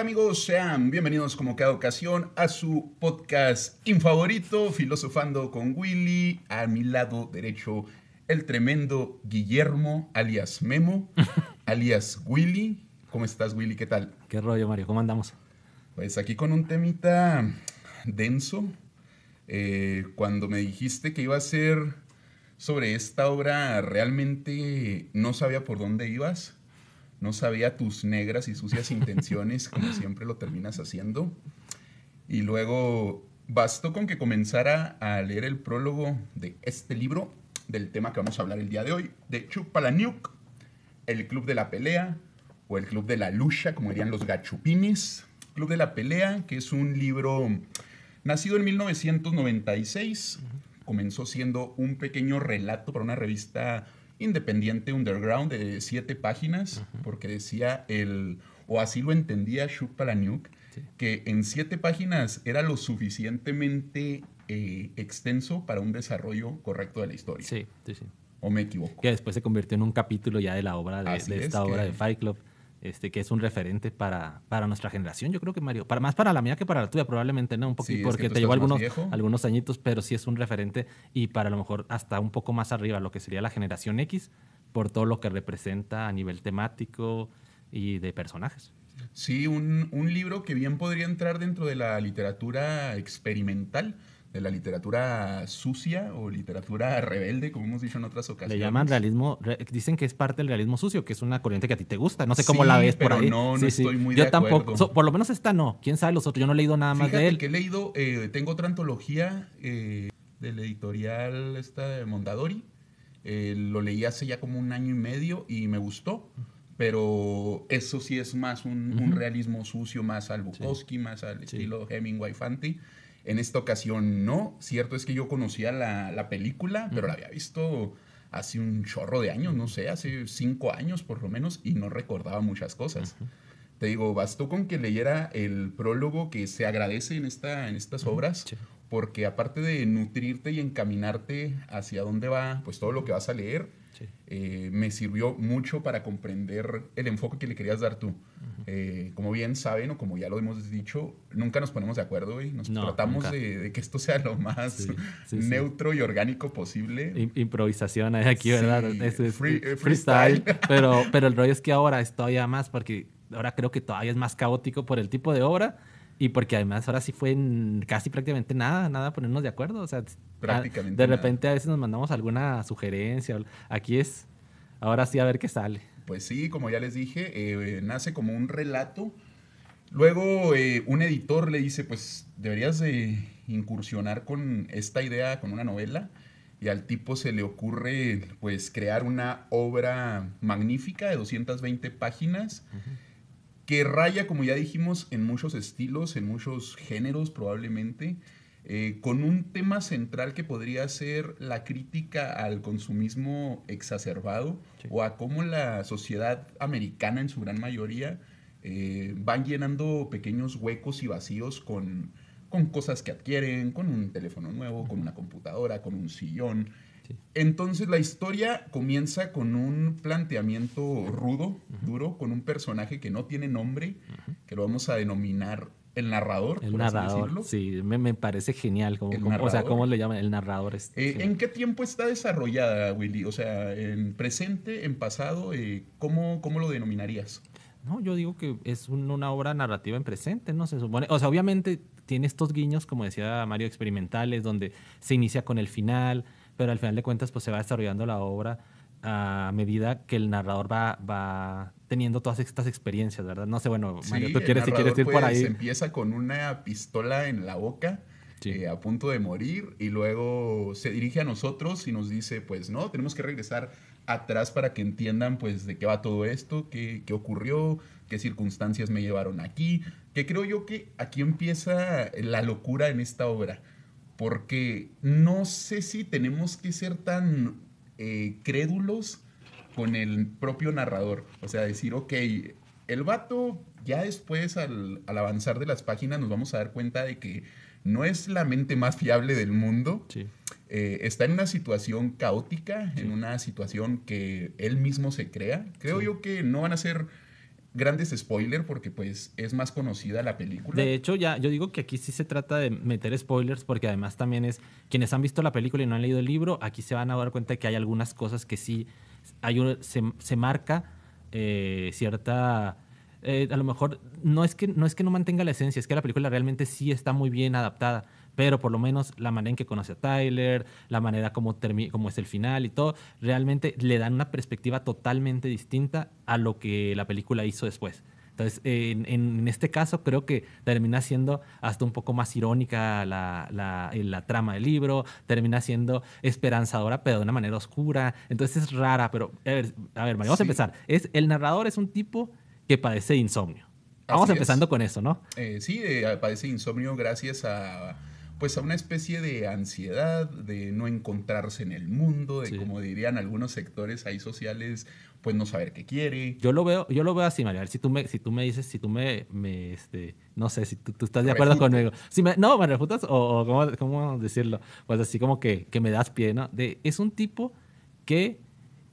amigos? Sean bienvenidos como cada ocasión a su podcast infavorito, Filosofando con Willy. A mi lado derecho, el tremendo Guillermo, alias Memo, alias Willy. ¿Cómo estás Willy? ¿Qué tal? ¿Qué rollo Mario? ¿Cómo andamos? Pues aquí con un temita denso. Eh, cuando me dijiste que iba a ser sobre esta obra, realmente no sabía por dónde ibas no sabía tus negras y sucias intenciones, como siempre lo terminas haciendo. Y luego bastó con que comenzara a leer el prólogo de este libro, del tema que vamos a hablar el día de hoy, de la Nuke el Club de la Pelea, o el Club de la Lucha, como dirían los gachupines. Club de la Pelea, que es un libro nacido en 1996, comenzó siendo un pequeño relato para una revista independiente underground de siete páginas, porque decía el, o así lo entendía Shuk Palaniuk, que en siete páginas era lo suficientemente eh, extenso para un desarrollo correcto de la historia. Sí, sí, sí. ¿O me equivoco? Que después se convirtió en un capítulo ya de la obra, de, esta obra de Fight Club este, que es un referente para, nuestra generación, yo creo que Mario, para, más para la mía que para la tuya, probablemente, ¿no? Un poquito, porque te llevó algunos, algunos añitos, pero sí es un referente y para lo mejor hasta un poco más arriba, lo que sería la generación X, por todo lo que representa a nivel temático y de personajes. Sí, un, un libro que bien podría entrar dentro de la literatura experimental, de la literatura sucia o literatura rebelde, como hemos dicho en otras ocasiones. Le llaman realismo, dicen que es parte del realismo sucio, que es una corriente que a ti te gusta. No sé cómo la ves por ahí. No, no estoy muy Yo de tampoco, por lo menos esta no. Quién sabe los otros. Yo no he leído nada más de él. que he leído, eh, tengo otra antología eh, de editorial esta de Mondadori. Eh, lo leí hace ya como un año y medio y me gustó pero eso sí es más un, realismo sucio, más al Bukowski, más al estilo Hemingway Fanti. En esta ocasión no. Cierto es que yo conocía la, película, pero la había visto hace un chorro de años, no sé, hace cinco años por lo menos, y no recordaba muchas cosas. Te digo, bastó con que leyera el prólogo que se agradece en, esta, en estas obras, porque aparte de nutrirte y encaminarte hacia dónde va, pues todo lo que vas a leer, eh, me sirvió mucho para comprender el enfoque que le querías dar tú. Eh, como bien saben o como ya lo hemos dicho, nunca nos ponemos de acuerdo y nos tratamos de, que esto sea lo más neutro y orgánico posible. improvisación aquí, ¿verdad? Eh, freestyle. pero, pero el rollo es que ahora es todavía más porque ahora creo que todavía es más caótico por el tipo de obra y porque además ahora sí fue casi prácticamente nada, nada ponernos de acuerdo. O sea, prácticamente de repente a veces nos mandamos alguna sugerencia. Aquí es, ahora sí a ver qué sale. Pues sí, como ya les dije, eh, nace como un relato. Luego eh, un editor le dice, pues deberías de incursionar con esta idea, con una novela. Y al tipo se le ocurre, pues, crear una obra magnífica de 220 páginas que raya, como ya dijimos, en muchos estilos, en muchos géneros probablemente, eh, con un tema central que podría ser la crítica al consumismo exacerbado o a cómo la sociedad americana en su gran mayoría eh, van llenando pequeños huecos y vacíos con cosas que adquieren, con un teléfono nuevo, con una computadora, con un sillón. Entonces la historia comienza con un planteamiento rudo, duro, con un personaje que no tiene nombre, que lo vamos a denominar el narrador. El narrador. sí, me, parece genial. Como, o sea, ¿cómo le llaman? El narrador. Eh, ¿En qué tiempo está desarrollada, Willy? O sea, en presente, en pasado, eh, ¿cómo, lo denominarías? No, yo digo que es una obra narrativa en presente, ¿no? O sea, obviamente tiene estos guiños, como decía Mario, experimentales, donde se inicia con el final, pero al final de cuentas pues se va desarrollando la obra a medida que el narrador va, va teniendo todas estas experiencias, ¿verdad? No sé, bueno, Mario, tú quieres, ir por pues, ahí. Empieza con una pistola en la boca, eh, a punto de morir, y luego se dirige a nosotros y nos dice, pues no, tenemos que regresar atrás para que entiendan pues de qué va todo esto, qué, qué ocurrió, qué circunstancias me llevaron aquí, que creo yo que aquí empieza la locura en esta obra porque no sé si tenemos que ser tan eh, crédulos con el propio narrador. O sea, decir, ok, el vato, ya después al, avanzar de las páginas nos vamos a dar cuenta de que no es la mente más fiable del mundo. Sí. Eh, está en una situación caótica, en una situación que él mismo se crea. Creo yo que no van a ser grandes spoilers porque pues es más conocida la película. De hecho, ya yo digo que aquí sí se trata de meter spoilers porque además también es quienes han visto la película y no han leído el libro, aquí se van a dar cuenta que hay algunas cosas que sí hay un, se, marca eh, cierta eh, a lo mejor no es que no es que no mantenga la esencia, es que la película realmente sí está muy bien adaptada pero por lo menos la manera en que conoce a Tyler, la manera como, como es el final y todo, realmente le dan una perspectiva totalmente distinta a lo que la película hizo después. Entonces, en, este caso creo que termina siendo hasta un poco más irónica la, la, trama del libro, termina siendo esperanzadora, pero de una manera oscura. Entonces es rara, pero a ver, vamos a empezar. Es, el narrador es un tipo que padece de insomnio. Vamos empezando con eso, ¿no? Eh, sí, eh, padece de insomnio gracias a pues a una especie de ansiedad, de no encontrarse en el mundo, de como dirían algunos sectores ahí sociales, pues no saber qué quiere. Yo lo veo, yo lo veo así, Mario. A ver, si tú me, si tú me dices, si tú me, este, no sé, si tú, estás de acuerdo conmigo. no, me refutas o, ¿cómo, decirlo, pues así como que, que me das pie, ¿no? De, es un tipo que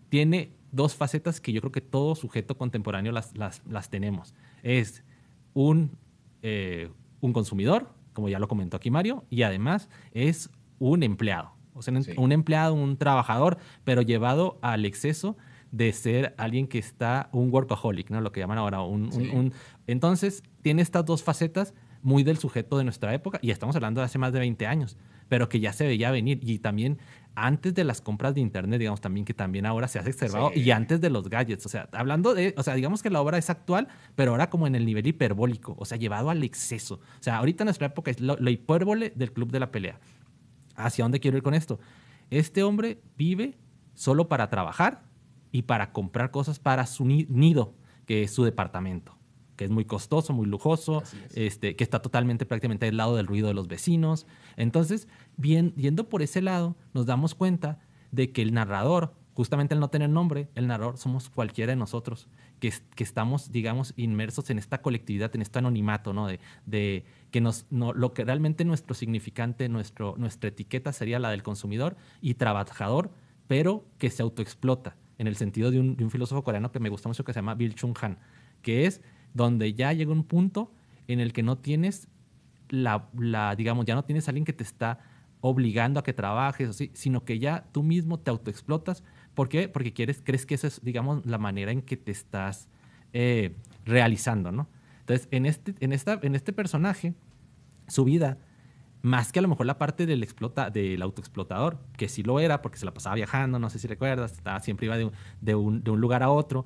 tiene dos facetas que yo creo que todo sujeto contemporáneo las, las, tenemos. Es un, eh, un consumidor, como ya lo comentó aquí Mario, y además es un empleado, o sea, un empleado, un trabajador, pero llevado al exceso de ser alguien que está un workaholic, ¿no? Lo que llaman ahora un... Entonces, tiene estas dos facetas muy del sujeto de nuestra época, y estamos hablando de hace más de 20 años pero que ya se veía venir. Y también antes de las compras de internet, digamos también que también ahora se ha observado y antes de los gadgets, o sea, hablando de, o sea, digamos que la obra es actual, pero ahora como en el nivel hiperbólico, o sea, llevado al exceso. O sea, ahorita nuestra época es lo, la hipérbole del club de la pelea. ¿Hacia dónde quiero ir con esto? Este hombre vive solo para trabajar y para comprar cosas para su nido, que es su departamento que es muy costoso, muy lujoso, este, que está totalmente prácticamente al lado del ruido de los vecinos. Entonces, bien, yendo por ese lado, nos damos cuenta de que el narrador, justamente al no tener nombre, el narrador somos cualquiera de nosotros, que, que estamos, digamos, inmersos en esta colectividad, en este anonimato, ¿no? De, que nos, no, lo que realmente nuestro significante, nuestro, nuestra etiqueta sería la del consumidor y trabajador, pero que se autoexplota, en el sentido de un, de un filósofo coreano que me gusta mucho que se llama Bill Chung Han, que es donde ya llega un punto en el que no tienes la, digamos, ya no tienes a alguien que te está obligando a que trabajes, sino que ya tú mismo te autoexplotas. ¿Por qué? Porque quieres, crees que esa es, digamos, la manera en que te estás eh, realizando, ¿no? Entonces, en este, en, en este personaje, su vida, más que a lo mejor la parte del, explota, del autoexplotador, que sí lo era, porque se la pasaba viajando, no sé si recuerdas, estaba, siempre iba de de un lugar a otro,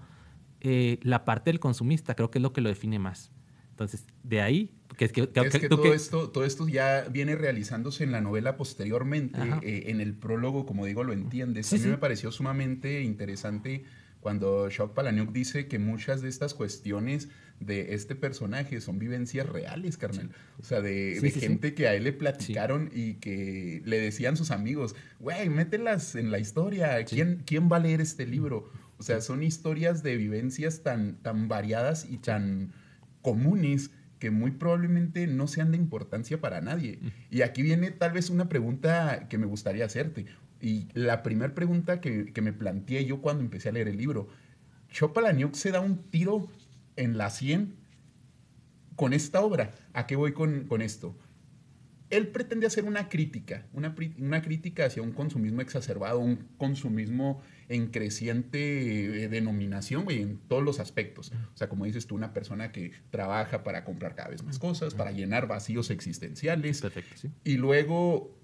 eh, la parte del consumista, creo que es lo que lo define más. Entonces, de ahí, que es que, todo, Esto, todo esto ya viene realizándose en la novela posteriormente, eh, en el prólogo, como digo, lo entiendes. A mí me pareció sumamente interesante cuando Shock Palaniuk dice que muchas de estas cuestiones de este personaje son vivencias reales, carmen O sea, de, gente que a él le platicaron y que le decían sus amigos, güey, mételas en la historia, ¿Quién, ¿quién va a leer este libro? O sea, son historias de vivencias tan, tan variadas y tan comunes que muy probablemente no sean de importancia para nadie. Mm. Y aquí viene tal vez una pregunta que me gustaría hacerte. Y la primera pregunta que, me planteé yo cuando empecé a leer el libro, Chopalaniuk se da un tiro en la 100 con esta obra. ¿A qué voy con esto? él pretende hacer una crítica, una, crítica hacia un consumismo exacerbado, un consumismo en creciente eh, denominación, en todos los aspectos. O sea, como dices tú, una persona que trabaja para comprar cada vez más cosas, para llenar vacíos existenciales. Perfecto, Y luego,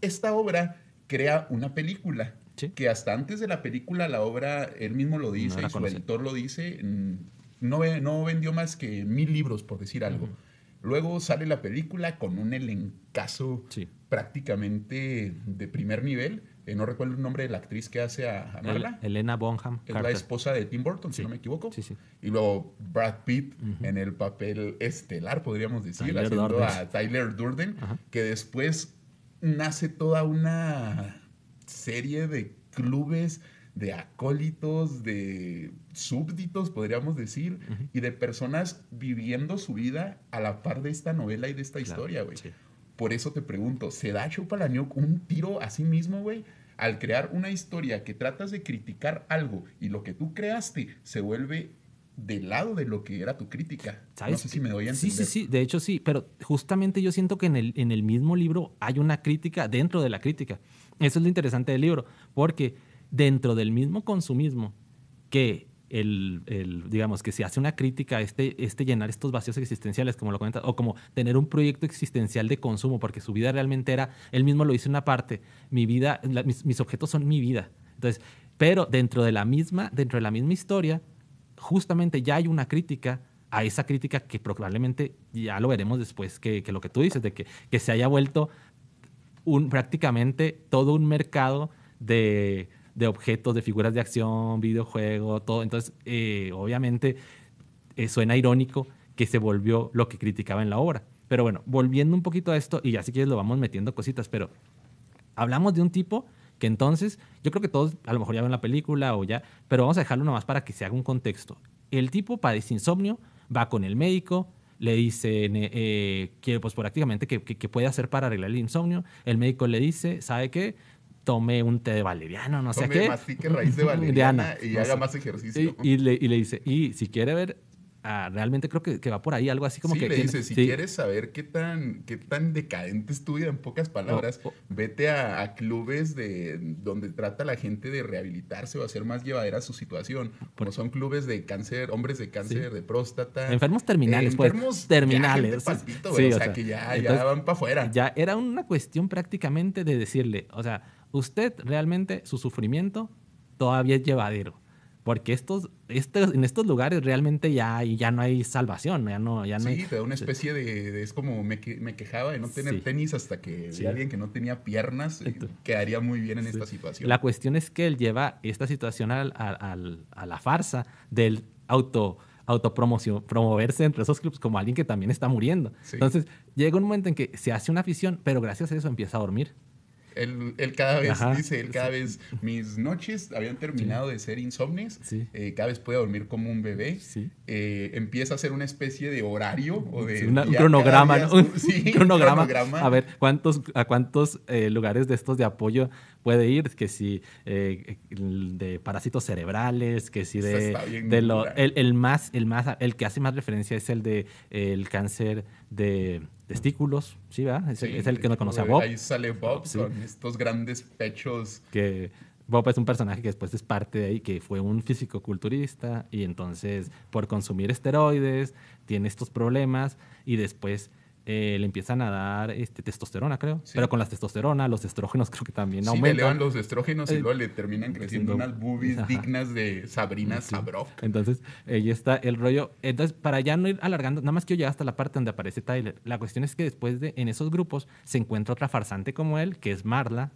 esta obra crea una película. Que hasta antes de la película, la obra, él mismo lo dice y su editor lo dice, mm, no, vendió más que mil libros, por decir algo. Luego sale la película con un elencazo prácticamente de primer nivel. Eh, no recuerdo el nombre de la actriz que hace a, a Elena Bonham. Es la esposa de Tim Burton, si no me equivoco. Y luego Brad Pitt en el papel estelar, podríamos decir, haciendo a Tyler Durden, que después nace toda una serie de clubes de acólitos, de súbditos, podríamos decir, y de personas viviendo su vida a la par de esta novela y de esta historia, güey. Por eso te pregunto, ¿se da Chopalaniuk un tiro a sí mismo, güey? Al crear una historia que tratas de criticar algo y lo que tú creaste se vuelve del lado de lo que era tu crítica. ¿Sabes? No sé si me doy a entender. Sí, sí, sí, de hecho sí, pero justamente yo siento que en el, en el mismo libro hay una crítica dentro de la crítica. Eso es lo interesante del libro, porque dentro del mismo consumismo que el, digamos, que se hace una crítica a este, este llenar estos vacíos existenciales, como lo comentas, o como tener un proyecto existencial de consumo, porque su vida realmente era, él mismo lo dice una parte, mi vida, mis, mis, objetos son mi vida. Entonces, pero dentro de la misma, dentro de la misma historia, justamente ya hay una crítica a esa crítica que probablemente ya lo veremos después, que, lo que tú dices, de que, que se haya vuelto un, prácticamente todo un mercado de de objetos, de figuras de acción, videojuegos, todo. Entonces, eh, obviamente, eh, suena irónico que se volvió lo que criticaba en la obra. Pero bueno, volviendo un poquito a esto, y ya si quieres lo vamos metiendo cositas, pero hablamos de un tipo que entonces, yo creo que todos a lo mejor ya ven la película o ya, pero vamos a dejarlo nomás para que se haga un contexto. El tipo padece insomnio, va con el médico, le dice eh, pues prácticamente que, puede hacer para arreglar el insomnio. El médico le dice, ¿sabe qué? tome un té de valeriano, no sé tome, qué. Mastique raíz de valeriana, y haga más ejercicio. y, le, y le dice, y si quiere ver realmente creo que, va por ahí algo así como que... Le dice, si quieres saber qué tan, qué tan decadente es tu vida, en pocas palabras, vete a, clubes de donde trata la gente de rehabilitarse o hacer más llevadera su situación. Como son clubes de cáncer, hombres de cáncer, de próstata. Enfermos terminales, pues. enfermos terminales. o, sea, que ya, ya van para afuera. Ya era una cuestión prácticamente de decirle, o sea, usted realmente su sufrimiento todavía es llevadero porque estos, estos, en estos lugares realmente ya, ya no hay salvación, ya no, ya Sí, una especie de, es como me, quejaba de no tener tenis hasta que alguien que no tenía piernas, eh, quedaría muy bien en esta situación. La cuestión es que él lleva esta situación al, a la farsa del auto autopromoción, promoverse entre esos clubes como alguien que también está muriendo. Entonces llega un momento en que se hace una afición, pero gracias a eso empieza a dormir. Él, cada vez, dice, él cada vez, mis noches habían terminado de ser insomnes, eh, cada vez puede dormir como un bebé, eh, empieza a ser una especie de horario o de... un cronograma, A ver, ¿cuántos, ¿a cuántos eh, lugares de estos de apoyo puede ir, que si eh, de parásitos cerebrales, que si de, lo, el, el, más, el más, el que hace más referencia es el de el cáncer de testículos, ¿sí, va Es, el que no conoce a Bob. Ahí sale Bob, con estos grandes pechos. Que Bob es un personaje que después es parte de ahí, que fue un físico-culturista y entonces por consumir esteroides tiene estos problemas y después eh, le empiezan a dar este, testosterona, creo. Pero con la testosterona, los estrógenos creo que también sí, le los estrógenos y eh, luego le terminan creciendo unas boobies dignas de Sabrina Sabrov. Entonces, ahí está el rollo. Entonces, para ya no ir alargando, nada más que llegar hasta la parte donde aparece Tyler. La cuestión es que después de, en esos grupos, se encuentra otra farsante como él, que es Marla,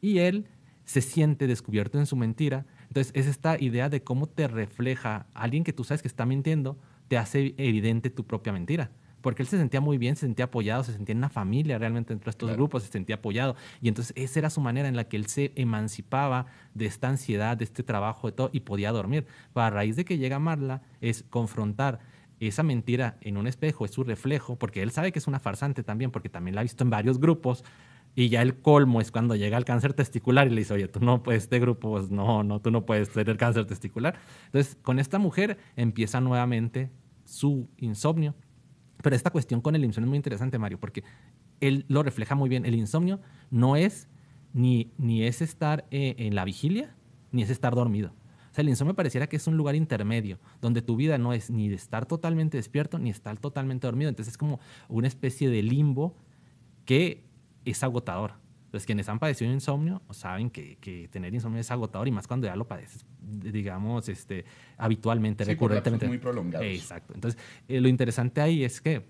y él se siente descubierto en su mentira. Entonces, es esta idea de cómo te refleja alguien que tú sabes que está mintiendo, te hace evidente tu propia mentira porque él se sentía muy bien, se sentía apoyado, se sentía en una familia realmente de estos grupos, se sentía apoyado. Y entonces esa era su manera en la que él se emancipaba de esta ansiedad, de este trabajo, de todo, y podía dormir. a raíz de que llega Marla, es confrontar esa mentira en un espejo, es su reflejo, porque él sabe que es una farsante también, porque también la ha visto en varios grupos. Y ya el colmo es cuando llega el cáncer testicular y le dice, oye, tú no puedes, este grupo, pues no, no, tú no puedes tener cáncer testicular. Entonces, con esta mujer empieza nuevamente su insomnio, pero esta cuestión con el insomnio es muy interesante, Mario, porque él lo refleja muy bien. El insomnio no es ni, ni es estar eh, en la vigilia, ni es estar dormido. O sea, el insomnio pareciera que es un lugar intermedio, donde tu vida no es ni de estar totalmente despierto, ni estar totalmente dormido. Entonces es como una especie de limbo que es agotador. Entonces, quienes han padecido insomnio saben que, tener insomnio es agotador y más cuando ya lo padeces, digamos, este, habitualmente, sí, es Muy prolongado. Exacto. Entonces, eh, lo interesante ahí es que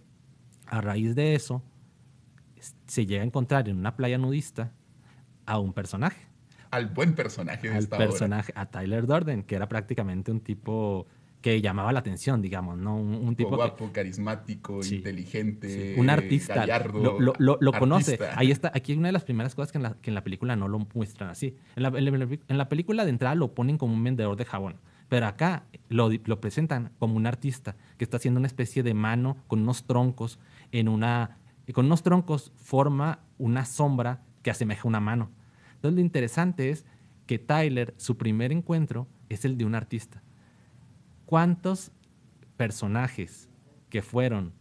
a raíz de eso se llega a encontrar en una playa nudista a un personaje. Al buen personaje de Al personaje, a Tyler Durden, que era prácticamente un tipo que llamaba la atención, digamos, ¿no? Un, tipo guapo, carismático, inteligente, un artista, gallardo, lo, conoce. Ahí está, aquí hay una de las primeras cosas que en la, película no lo muestran así. En la, película de entrada lo ponen como un vendedor de jabón, pero acá lo, presentan como un artista que está haciendo una especie de mano con unos troncos en una con unos troncos forma una sombra que asemeja una mano. Entonces lo interesante es que Tyler, su primer encuentro es el de un artista cuántos personajes que fueron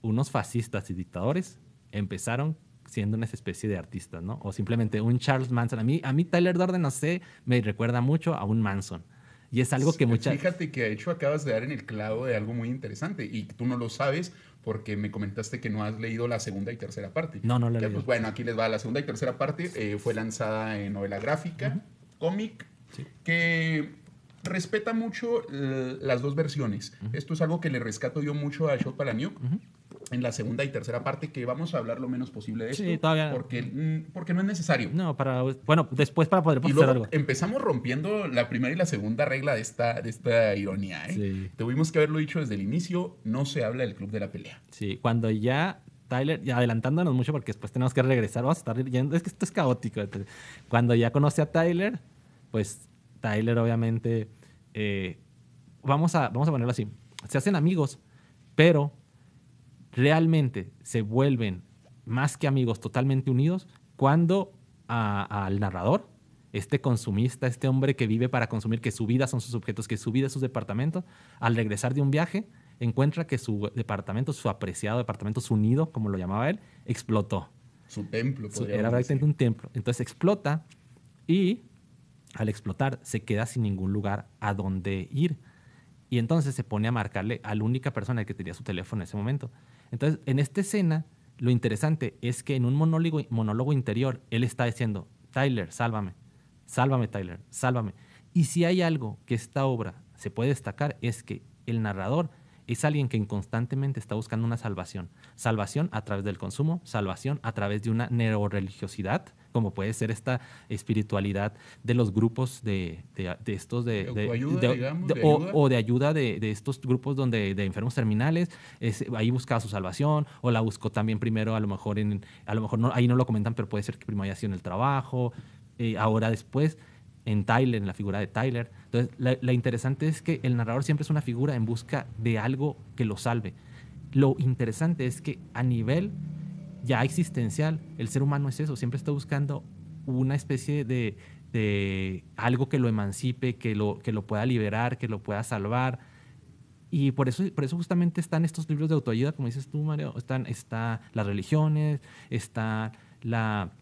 unos fascistas y dictadores empezaron siendo una especie de artista, ¿no? O simplemente un Charles Manson. A mí, a mí Tyler Durden, no sé, me recuerda mucho a un Manson. Y es algo que muchas... Fíjate que de hecho acabas de dar en el clavo de algo muy interesante y tú no lo sabes porque me comentaste que no has leído la segunda y tercera parte. No, no la he leído. Pues, bueno, aquí les va la segunda y tercera parte. Eh, fue lanzada en novela gráfica, cómic, que respeta mucho eh, las dos versiones. Esto es algo que le rescato yo mucho a Shot para New. En la segunda y tercera parte, que vamos a hablar lo menos posible de esto. Porque, mm, porque no es necesario. No, para. Bueno, después para poder hacer Empezamos rompiendo la primera y la segunda regla de esta, de esta ironía. ¿eh? Tuvimos que haberlo dicho desde el inicio: no se habla del club de la pelea. Sí, cuando ya Tyler, y adelantándonos mucho porque después tenemos que regresar, vamos a estar yendo, es que esto es caótico. Cuando ya conoce a Tyler, pues Tyler obviamente, eh, vamos, a, vamos a ponerlo así, se hacen amigos, pero realmente se vuelven más que amigos totalmente unidos cuando al narrador, este consumista, este hombre que vive para consumir, que su vida son sus objetos, que su vida es sus departamentos, al regresar de un viaje, encuentra que su departamento, su apreciado departamento, su nido, como lo llamaba él, explotó. Su templo, Era realmente un templo. Entonces explota y al explotar, se queda sin ningún lugar a donde ir. Y entonces se pone a marcarle a la única persona que tenía su teléfono en ese momento. Entonces, en esta escena, lo interesante es que en un monólogo, monólogo interior, él está diciendo, Tyler, sálvame, sálvame, Tyler, sálvame. Y si hay algo que esta obra se puede destacar es que el narrador es alguien que constantemente está buscando una salvación. Salvación a través del consumo, salvación a través de una neoreligiosidad como puede ser esta espiritualidad de los grupos de, de, estos de, o, de ayuda de, estos grupos donde de enfermos terminales ahí buscaba su salvación o la buscó también primero a lo mejor en a lo mejor no, ahí no lo comentan pero puede ser que primero haya sido en el trabajo eh, ahora después en Tyler, en la figura de Tyler. Entonces, la, la, interesante es que el narrador siempre es una figura en busca de algo que lo salve. Lo interesante es que a nivel ya existencial. El ser humano es eso, siempre está buscando una especie de, algo que lo emancipe, que lo, que lo pueda liberar, que lo pueda salvar. Y por eso, por eso justamente están estos libros de autoayuda, como dices tú, Mario, están está las religiones, está la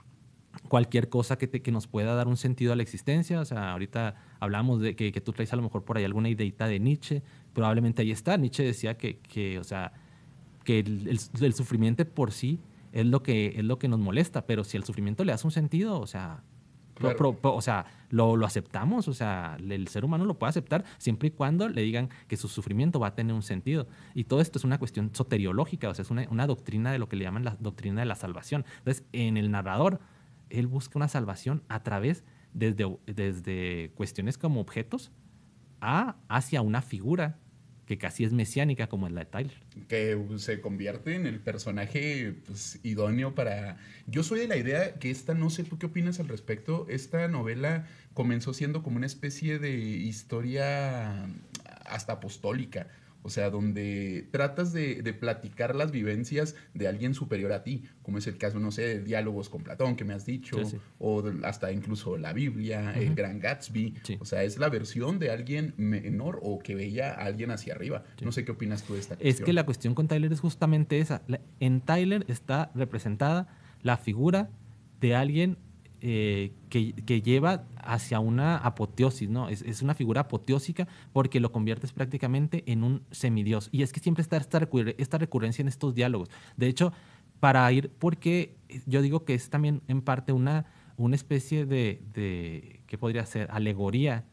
cualquier cosa que, nos pueda dar un sentido a la existencia. O sea, ahorita hablamos de que, tú traes a lo mejor por ahí alguna ideita de Nietzsche, probablemente ahí está. Nietzsche decía que, o sea, que el sufrimiento por sí es lo que, es lo que nos molesta, pero si el sufrimiento le hace un sentido, o sea, o sea lo, aceptamos, o sea, el ser humano lo puede aceptar siempre y cuando le digan que su sufrimiento va a tener un sentido. Y todo esto es una cuestión soteriológica, o sea, es una, doctrina de lo que le llaman la doctrina de la salvación. Entonces, en el narrador, él busca una salvación a través, desde, desde cuestiones como objetos, a, hacia una figura que casi es mesiánica como es la de Tyler. Que se convierte en el personaje pues, idóneo para... Yo soy de la idea que esta, no sé tú qué opinas al respecto, esta novela comenzó siendo como una especie de historia mm, hasta apostólica o sea, donde tratas de, platicar las vivencias de alguien superior a ti, como es el caso, no sé, de diálogos con Platón que me has dicho, o hasta incluso la Biblia, el Gran Gatsby. O sea, es la versión de alguien menor o que veía a alguien hacia arriba. No sé qué opinas tú de esta cuestión. Es que la cuestión con Tyler es justamente esa. En Tyler está representada la figura de alguien eh, que, lleva hacia una apoteosis, ¿no? Es, una figura apoteósica porque lo conviertes prácticamente en un semidios. Y es que siempre está esta, esta recurrencia en estos diálogos. De hecho, para ir, porque yo digo que es también en parte una, especie de, ¿qué podría ser? Alegoría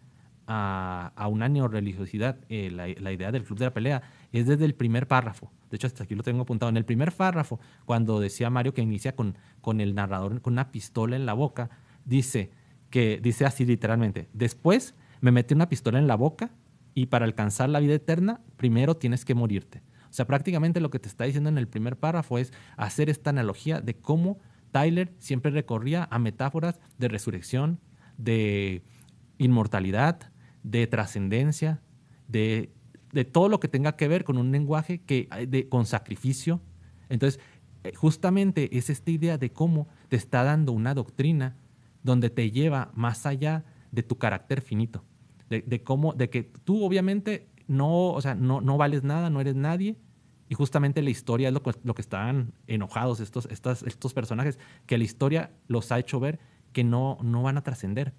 a, una neorreligiosidad, eh, la, la idea del club de la pelea es desde el primer párrafo. De hecho, hasta aquí lo tengo apuntado. En el primer párrafo, cuando decía Mario que inicia con, con el narrador con una pistola en la boca, dice que dice así literalmente, después me mete una pistola en la boca y para alcanzar la vida eterna, primero tienes que morirte. O sea, prácticamente lo que te está diciendo en el primer párrafo es hacer esta analogía de cómo Tyler siempre recorría a metáforas de resurrección, de inmortalidad, de trascendencia, de de todo lo que tenga que ver con un lenguaje que, de, con sacrificio. Entonces, eh, justamente es esta idea de cómo te está dando una doctrina donde te lleva más allá de tu carácter finito, de, cómo, de que tú obviamente no, o sea, no, vales nada, no eres nadie, y justamente la historia es lo, que están enojados estos, estos personajes, que la historia los ha hecho ver que no, no van a trascender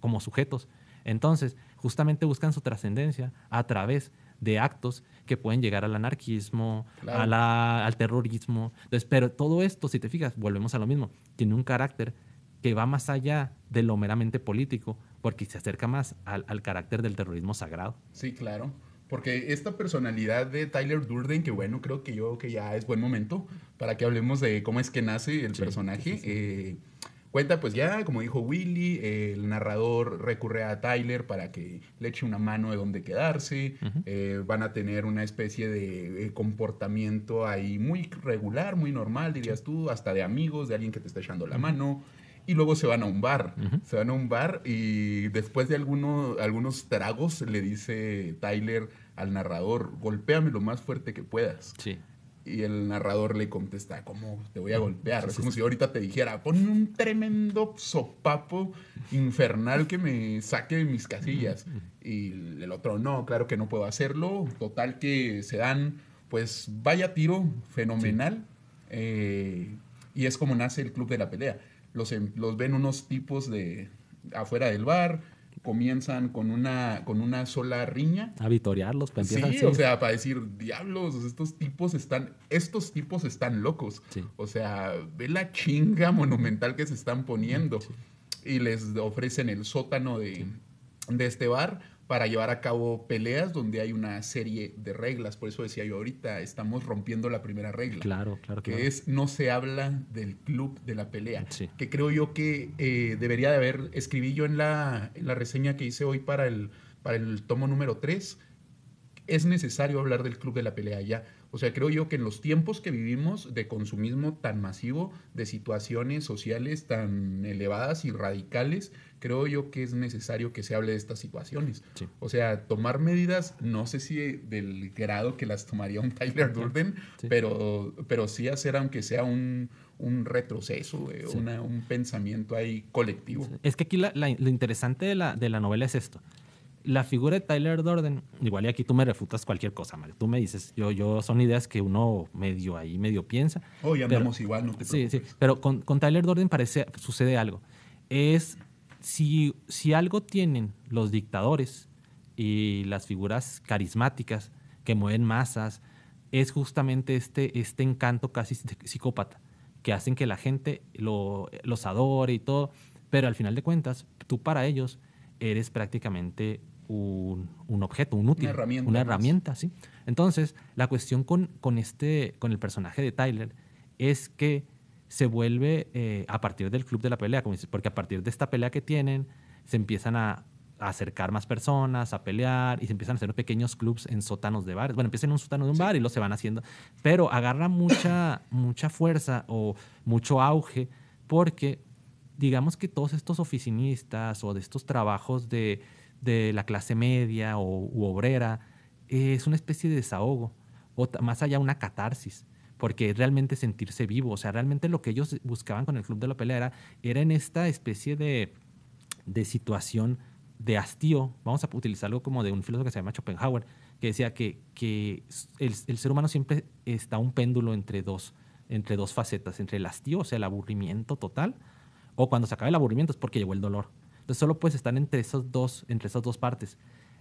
como sujetos. Entonces, justamente buscan su trascendencia a través de actos que pueden llegar al anarquismo, al terrorismo. pero todo esto, si te fijas, volvemos a lo mismo, tiene un carácter que va más allá de lo meramente político, porque se acerca más al, carácter del terrorismo sagrado. Sí, claro. Porque esta personalidad de Tyler Durden, que bueno, creo que yo que ya es buen momento para que hablemos de cómo es que nace el personaje. Eh, Cuenta, pues ya, como dijo Willy, el narrador recurre a Tyler para que le eche una mano de dónde quedarse. Eh, van a tener una especie de eh, comportamiento ahí muy regular, muy normal, dirías tú, hasta de amigos, de alguien que te está echando la mano y luego se van a un bar. Se van a un bar y después de algunos tragos le dice Tyler al narrador, golpéame lo más fuerte que puedas. Sí. Y el narrador le contesta, ¿cómo te voy a golpear? es como si ahorita te dijera, pon un tremendo sopapo infernal que me saque de mis casillas. Y el otro, no, claro que no puedo hacerlo. Total que se dan, pues vaya tiro fenomenal. Eh, y es como nace el club de la pelea. Los, em, los ven unos tipos de afuera del bar comienzan con una, con una sola riña. A vitorearlos, para pues, Sí, o sea, para decir, diablos, estos tipos están, estos tipos están locos. O sea, ve la chinga monumental que se están poniendo. Y les ofrecen el sótano de, de este bar para llevar a cabo peleas donde hay una serie de reglas. Por eso decía yo ahorita, estamos rompiendo la primera regla. Claro, claro. Que es no se habla del club de la pelea. Que creo yo que eh, debería de haber, escribí yo en la, reseña que hice hoy para el, para el tomo número 3, es necesario hablar del club de la pelea ya o sea, creo yo que en los tiempos que vivimos de consumismo tan masivo, de situaciones sociales tan elevadas y radicales, creo yo que es necesario que se hable de estas situaciones. O sea, tomar medidas, no sé si del grado que las tomaría un Tyler Durden, Pero, pero sí hacer, aunque sea un, retroceso, un pensamiento ahí colectivo. Es que aquí lo interesante la, de la novela es esto la figura de Tyler Durden, igual y aquí tú me refutas cualquier cosa, Mario. Tú me dices, yo, yo son ideas que uno medio ahí, medio piensa. Hoy hablamos igual, no te Sí, sí, pero con, Tyler Durden parece, sucede algo. Es si, si algo tienen los dictadores y las figuras carismáticas que mueven masas, es justamente este, este encanto casi psicópata que hacen que la gente lo, los adore y todo, pero al final de cuentas, tú para ellos eres prácticamente un, objeto, un útil, una herramienta. Una herramienta ¿sí? Entonces, la cuestión con, con, este, con el personaje de Tyler es que se vuelve eh, a partir del club de la pelea, porque a partir de esta pelea que tienen, se empiezan a, acercar más personas, a pelear, y se empiezan a hacer pequeños clubs en sótanos de bares. Bueno, empiezan en un sótano de un bar y lo se van haciendo, pero agarra mucha, mucha fuerza o mucho auge porque digamos que todos estos oficinistas o de estos trabajos de de la clase media o, u obrera, eh, es una especie de desahogo, o más allá una catarsis, porque realmente sentirse vivo, o sea, realmente lo que ellos buscaban con el Club de la Pelea era, en esta especie de, situación de hastío, vamos a utilizar algo como de un filósofo que se llama Schopenhauer, que decía que, que el, ser humano siempre está un péndulo entre dos, entre dos facetas, entre el hastío, o sea, el aburrimiento total, o cuando se acaba el aburrimiento es porque llegó el dolor. Entonces pues, solo puedes estar entre esas dos, entre esas dos partes.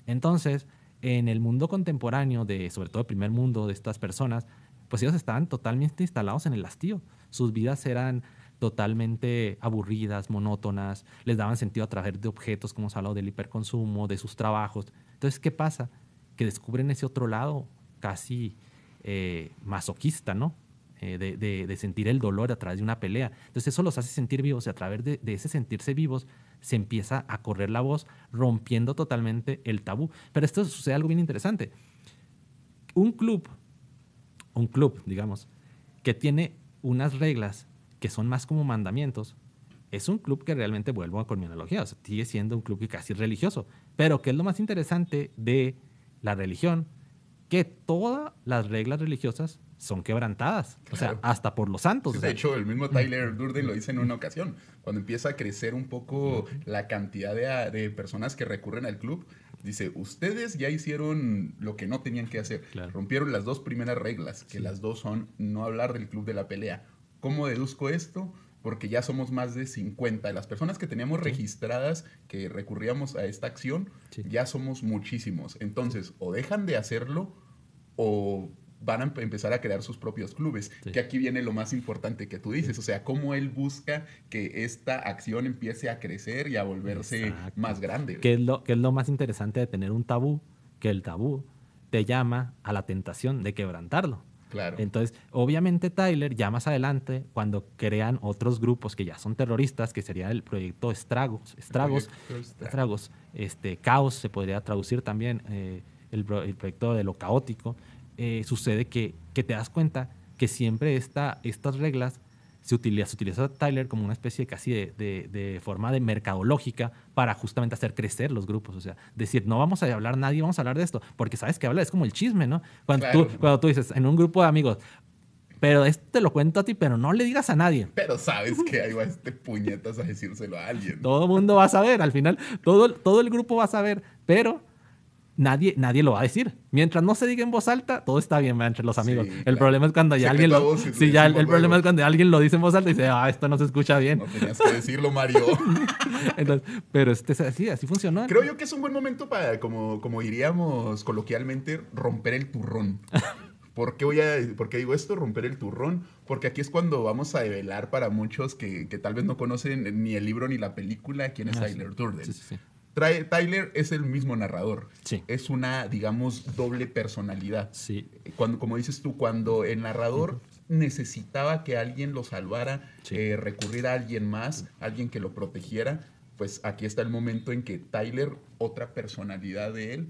Entonces, en el mundo contemporáneo, de, sobre todo el primer mundo de estas personas, pues ellos estaban totalmente instalados en el hastío. Sus vidas eran totalmente aburridas, monótonas, les daban sentido a través de objetos, como se ha hablado del hiperconsumo, de sus trabajos. Entonces, ¿qué pasa? Que descubren ese otro lado casi eh, masoquista, ¿no? Eh, de, de, sentir el dolor a través de una pelea. Entonces, eso los hace sentir vivos y a través de ese sentirse vivos se empieza a correr la voz, rompiendo totalmente el tabú. Pero esto sucede algo bien interesante. Un club, un club, digamos, que tiene unas reglas que son más como mandamientos, es un club que realmente vuelvo a mi o sea, sigue siendo un club casi religioso. Pero que es lo más interesante de la religión? Que todas las reglas religiosas son quebrantadas, o sea, hasta por los santos. de hecho, el mismo Tyler Durden lo dice en una ocasión, cuando empieza a crecer un poco la cantidad de, personas que recurren al club, dice, ustedes ya hicieron lo que no tenían que hacer, rompieron las dos primeras reglas, que las dos son no hablar del club de la pelea. ¿Cómo deduzco esto? Porque ya somos más de 50. las personas que teníamos registradas que recurríamos a esta acción, ya somos muchísimos. Entonces, o dejan de hacerlo o van a empezar a crear sus propios clubes. Que aquí viene lo más importante que tú dices, o sea, cómo él busca que esta acción empiece a crecer y a volverse más grande. ¿Qué es, lo, que es lo más interesante de tener un tabú? Que el tabú te llama a la tentación de quebrantarlo. Claro. Entonces, obviamente Tyler ya más adelante, cuando crean otros grupos que ya son terroristas, que sería el proyecto Estragos, Estragos, Estragos, este, Caos se podría traducir también, eh, el, proyecto de lo caótico, eh, sucede que, que, te das cuenta que siempre esta, estas reglas se utiliza, se utiliza Tyler como una especie de casi de, de, forma de mercadológica para justamente hacer crecer los grupos. O sea, decir, no vamos a hablar nadie, vamos a hablar de esto, porque sabes que habla, es como el chisme, ¿no? Cuando, tú, cuando tú dices, en un grupo de amigos, pero esto te lo cuento a ti, pero no le digas a nadie. Pero sabes que ahí va este puñetas a decírselo a alguien. Todo el mundo va a saber, al final, todo, todo el grupo va a saber, pero nadie, lo va a decir. Mientras no se diga en voz alta, todo está bien entre los amigos. el problema es cuando ya alguien lo, ya el, problema es cuando alguien lo dice en voz alta y dice, ah, esto no se escucha bien. No tenías que decirlo, Mario. Entonces, pero este, así, así funcionó. Creo yo que es un buen momento para, como, como diríamos coloquialmente, romper el turrón. ¿Por qué, voy a, digo esto? Romper el turrón. Porque aquí es cuando vamos a develar para muchos que, tal vez no conocen ni el libro ni la película quién es ah, Tyler Durden. Sí, sí, sí. Tyler es el mismo narrador. Es una, digamos, doble personalidad. Sí. Cuando, como dices tú, cuando el narrador necesitaba que alguien lo salvara, eh, recurrir a alguien más, alguien que lo protegiera, pues aquí está el momento en que Tyler, otra personalidad de él,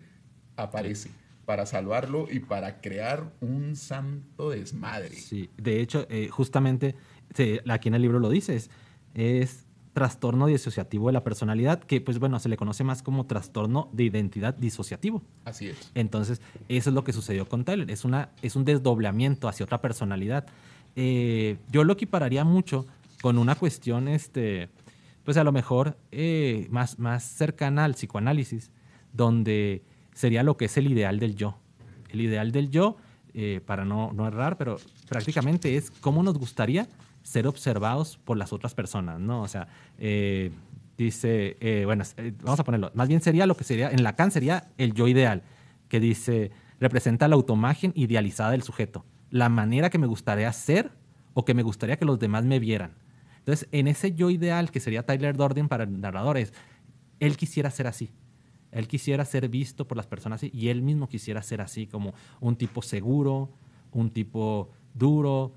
aparece para salvarlo y para crear un santo desmadre. Sí, de hecho, eh, justamente aquí en el libro lo dices, es trastorno disociativo de la personalidad, que pues bueno, se le conoce más como trastorno de identidad disociativo. Así es. Entonces, eso es lo que sucedió con Tyler, es, una, es un desdoblamiento hacia otra personalidad. Eh, yo lo equipararía mucho con una cuestión, este, pues a lo mejor eh, más, más cercana al psicoanálisis, donde sería lo que es el ideal del yo. El ideal del yo, eh, para no, no errar, pero prácticamente es cómo nos gustaría ser observados por las otras personas, ¿no? O sea, eh, dice, eh, bueno, eh, vamos a ponerlo, más bien sería lo que sería, en Lacan sería el yo ideal, que dice, representa la automagen idealizada del sujeto, la manera que me gustaría ser o que me gustaría que los demás me vieran. Entonces, en ese yo ideal que sería Tyler Durden para el narrador él quisiera ser así, él quisiera ser visto por las personas y él mismo quisiera ser así, como un tipo seguro, un tipo duro,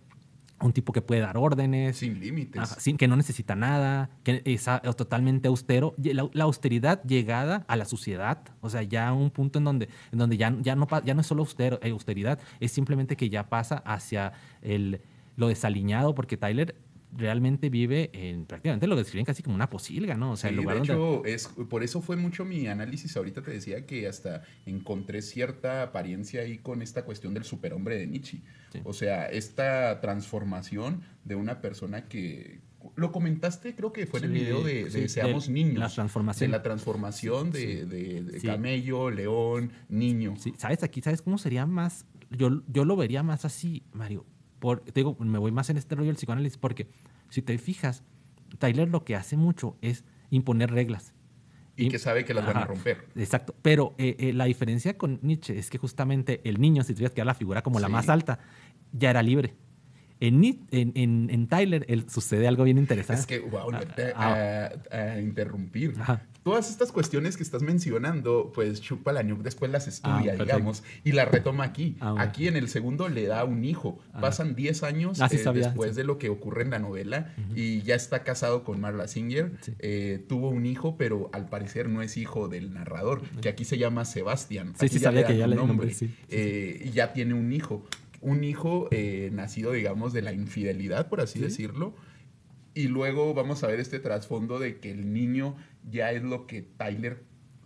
un tipo que puede dar órdenes. Sin límites. sin, que no necesita nada, que es, ah, totalmente austero. La, austeridad llegada a la sociedad, o sea, ya un punto en donde, en donde ya, no, es solo austero, eh, austeridad, es simplemente que ya pasa hacia el, lo desaliñado, porque Tyler realmente vive en prácticamente lo describen casi como una posilga, ¿no? O sea, de hecho, es, por eso fue mucho mi análisis. Ahorita te decía que hasta encontré cierta apariencia ahí con esta cuestión del superhombre de Nietzsche. O sea, esta transformación de una persona que, lo comentaste, creo que fue en el video de, Seamos Niños. La transformación. De la transformación de, camello, león, niño. Sí. ¿Sabes aquí? ¿Sabes cómo sería más? Yo, yo lo vería más así, Mario te digo, me voy más en este rollo del psicoanálisis porque si te fijas, Tyler lo que hace mucho es imponer reglas. Y, que sabe que las van a romper. Exacto. Pero eh, eh, la diferencia con Nietzsche es que justamente el niño, si tuvieras que dar la figura como la más alta, ya era libre. En, Tyler sucede algo bien interesante. Es que, wow, no ah, ah, ah. a, interrumpir. Todas estas cuestiones que estás mencionando, pues Chupa la después las estudia, digamos, y las retoma aquí. Aquí en el segundo le da un hijo. Pasan 10 años eh, después de lo que ocurre en la novela y ya está casado con Marla Singer. Eh, tuvo un hijo, pero al parecer no es hijo del narrador, que aquí se llama Sebastián. Sí, sí, sabía que ya le nombre. nombre eh, y ya tiene un hijo un hijo eh, nacido, digamos, de la infidelidad, por así decirlo. Y luego vamos a ver este trasfondo de que el niño ya es lo que Tyler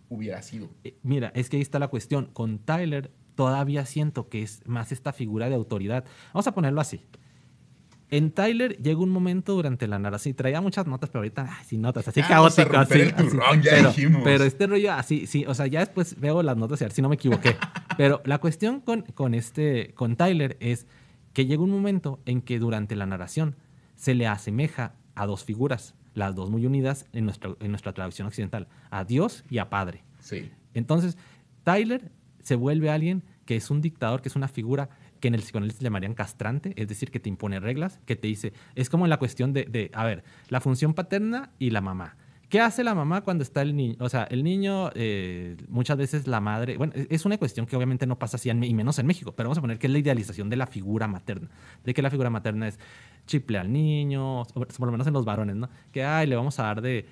hubiera sido. Eh, mira, es que ahí está la cuestión. Con Tyler todavía siento que es más esta figura de autoridad. Vamos a ponerlo así. En Tyler llegó un momento durante la narración, traía muchas notas, pero ahorita ay, sin notas, así ah, caótico. Así, pero, este rollo así, sí, o sea, ya después veo las notas y a ver si no me equivoqué. pero la cuestión con, este, con Tyler es que llega un momento en que durante la narración se le asemeja a dos figuras, las dos muy unidas en, en nuestra traducción occidental, a Dios y a Padre. Sí. Entonces, Tyler se vuelve alguien que es un dictador, que es una figura que en el psicoanálisis le llamarían castrante, es decir, que te impone reglas, que te dice, es como en la cuestión de, a ver, la función paterna y la mamá. ¿Qué hace la mamá cuando está el niño? O sea, el niño, eh, muchas veces la madre, bueno, e, es una cuestión que obviamente no pasa así, en, y menos en México, pero vamos a poner que es la idealización de la figura materna, de que la figura materna es chiple al niño, por lo menos en los varones, ¿no? Que, ay, le vamos a dar de,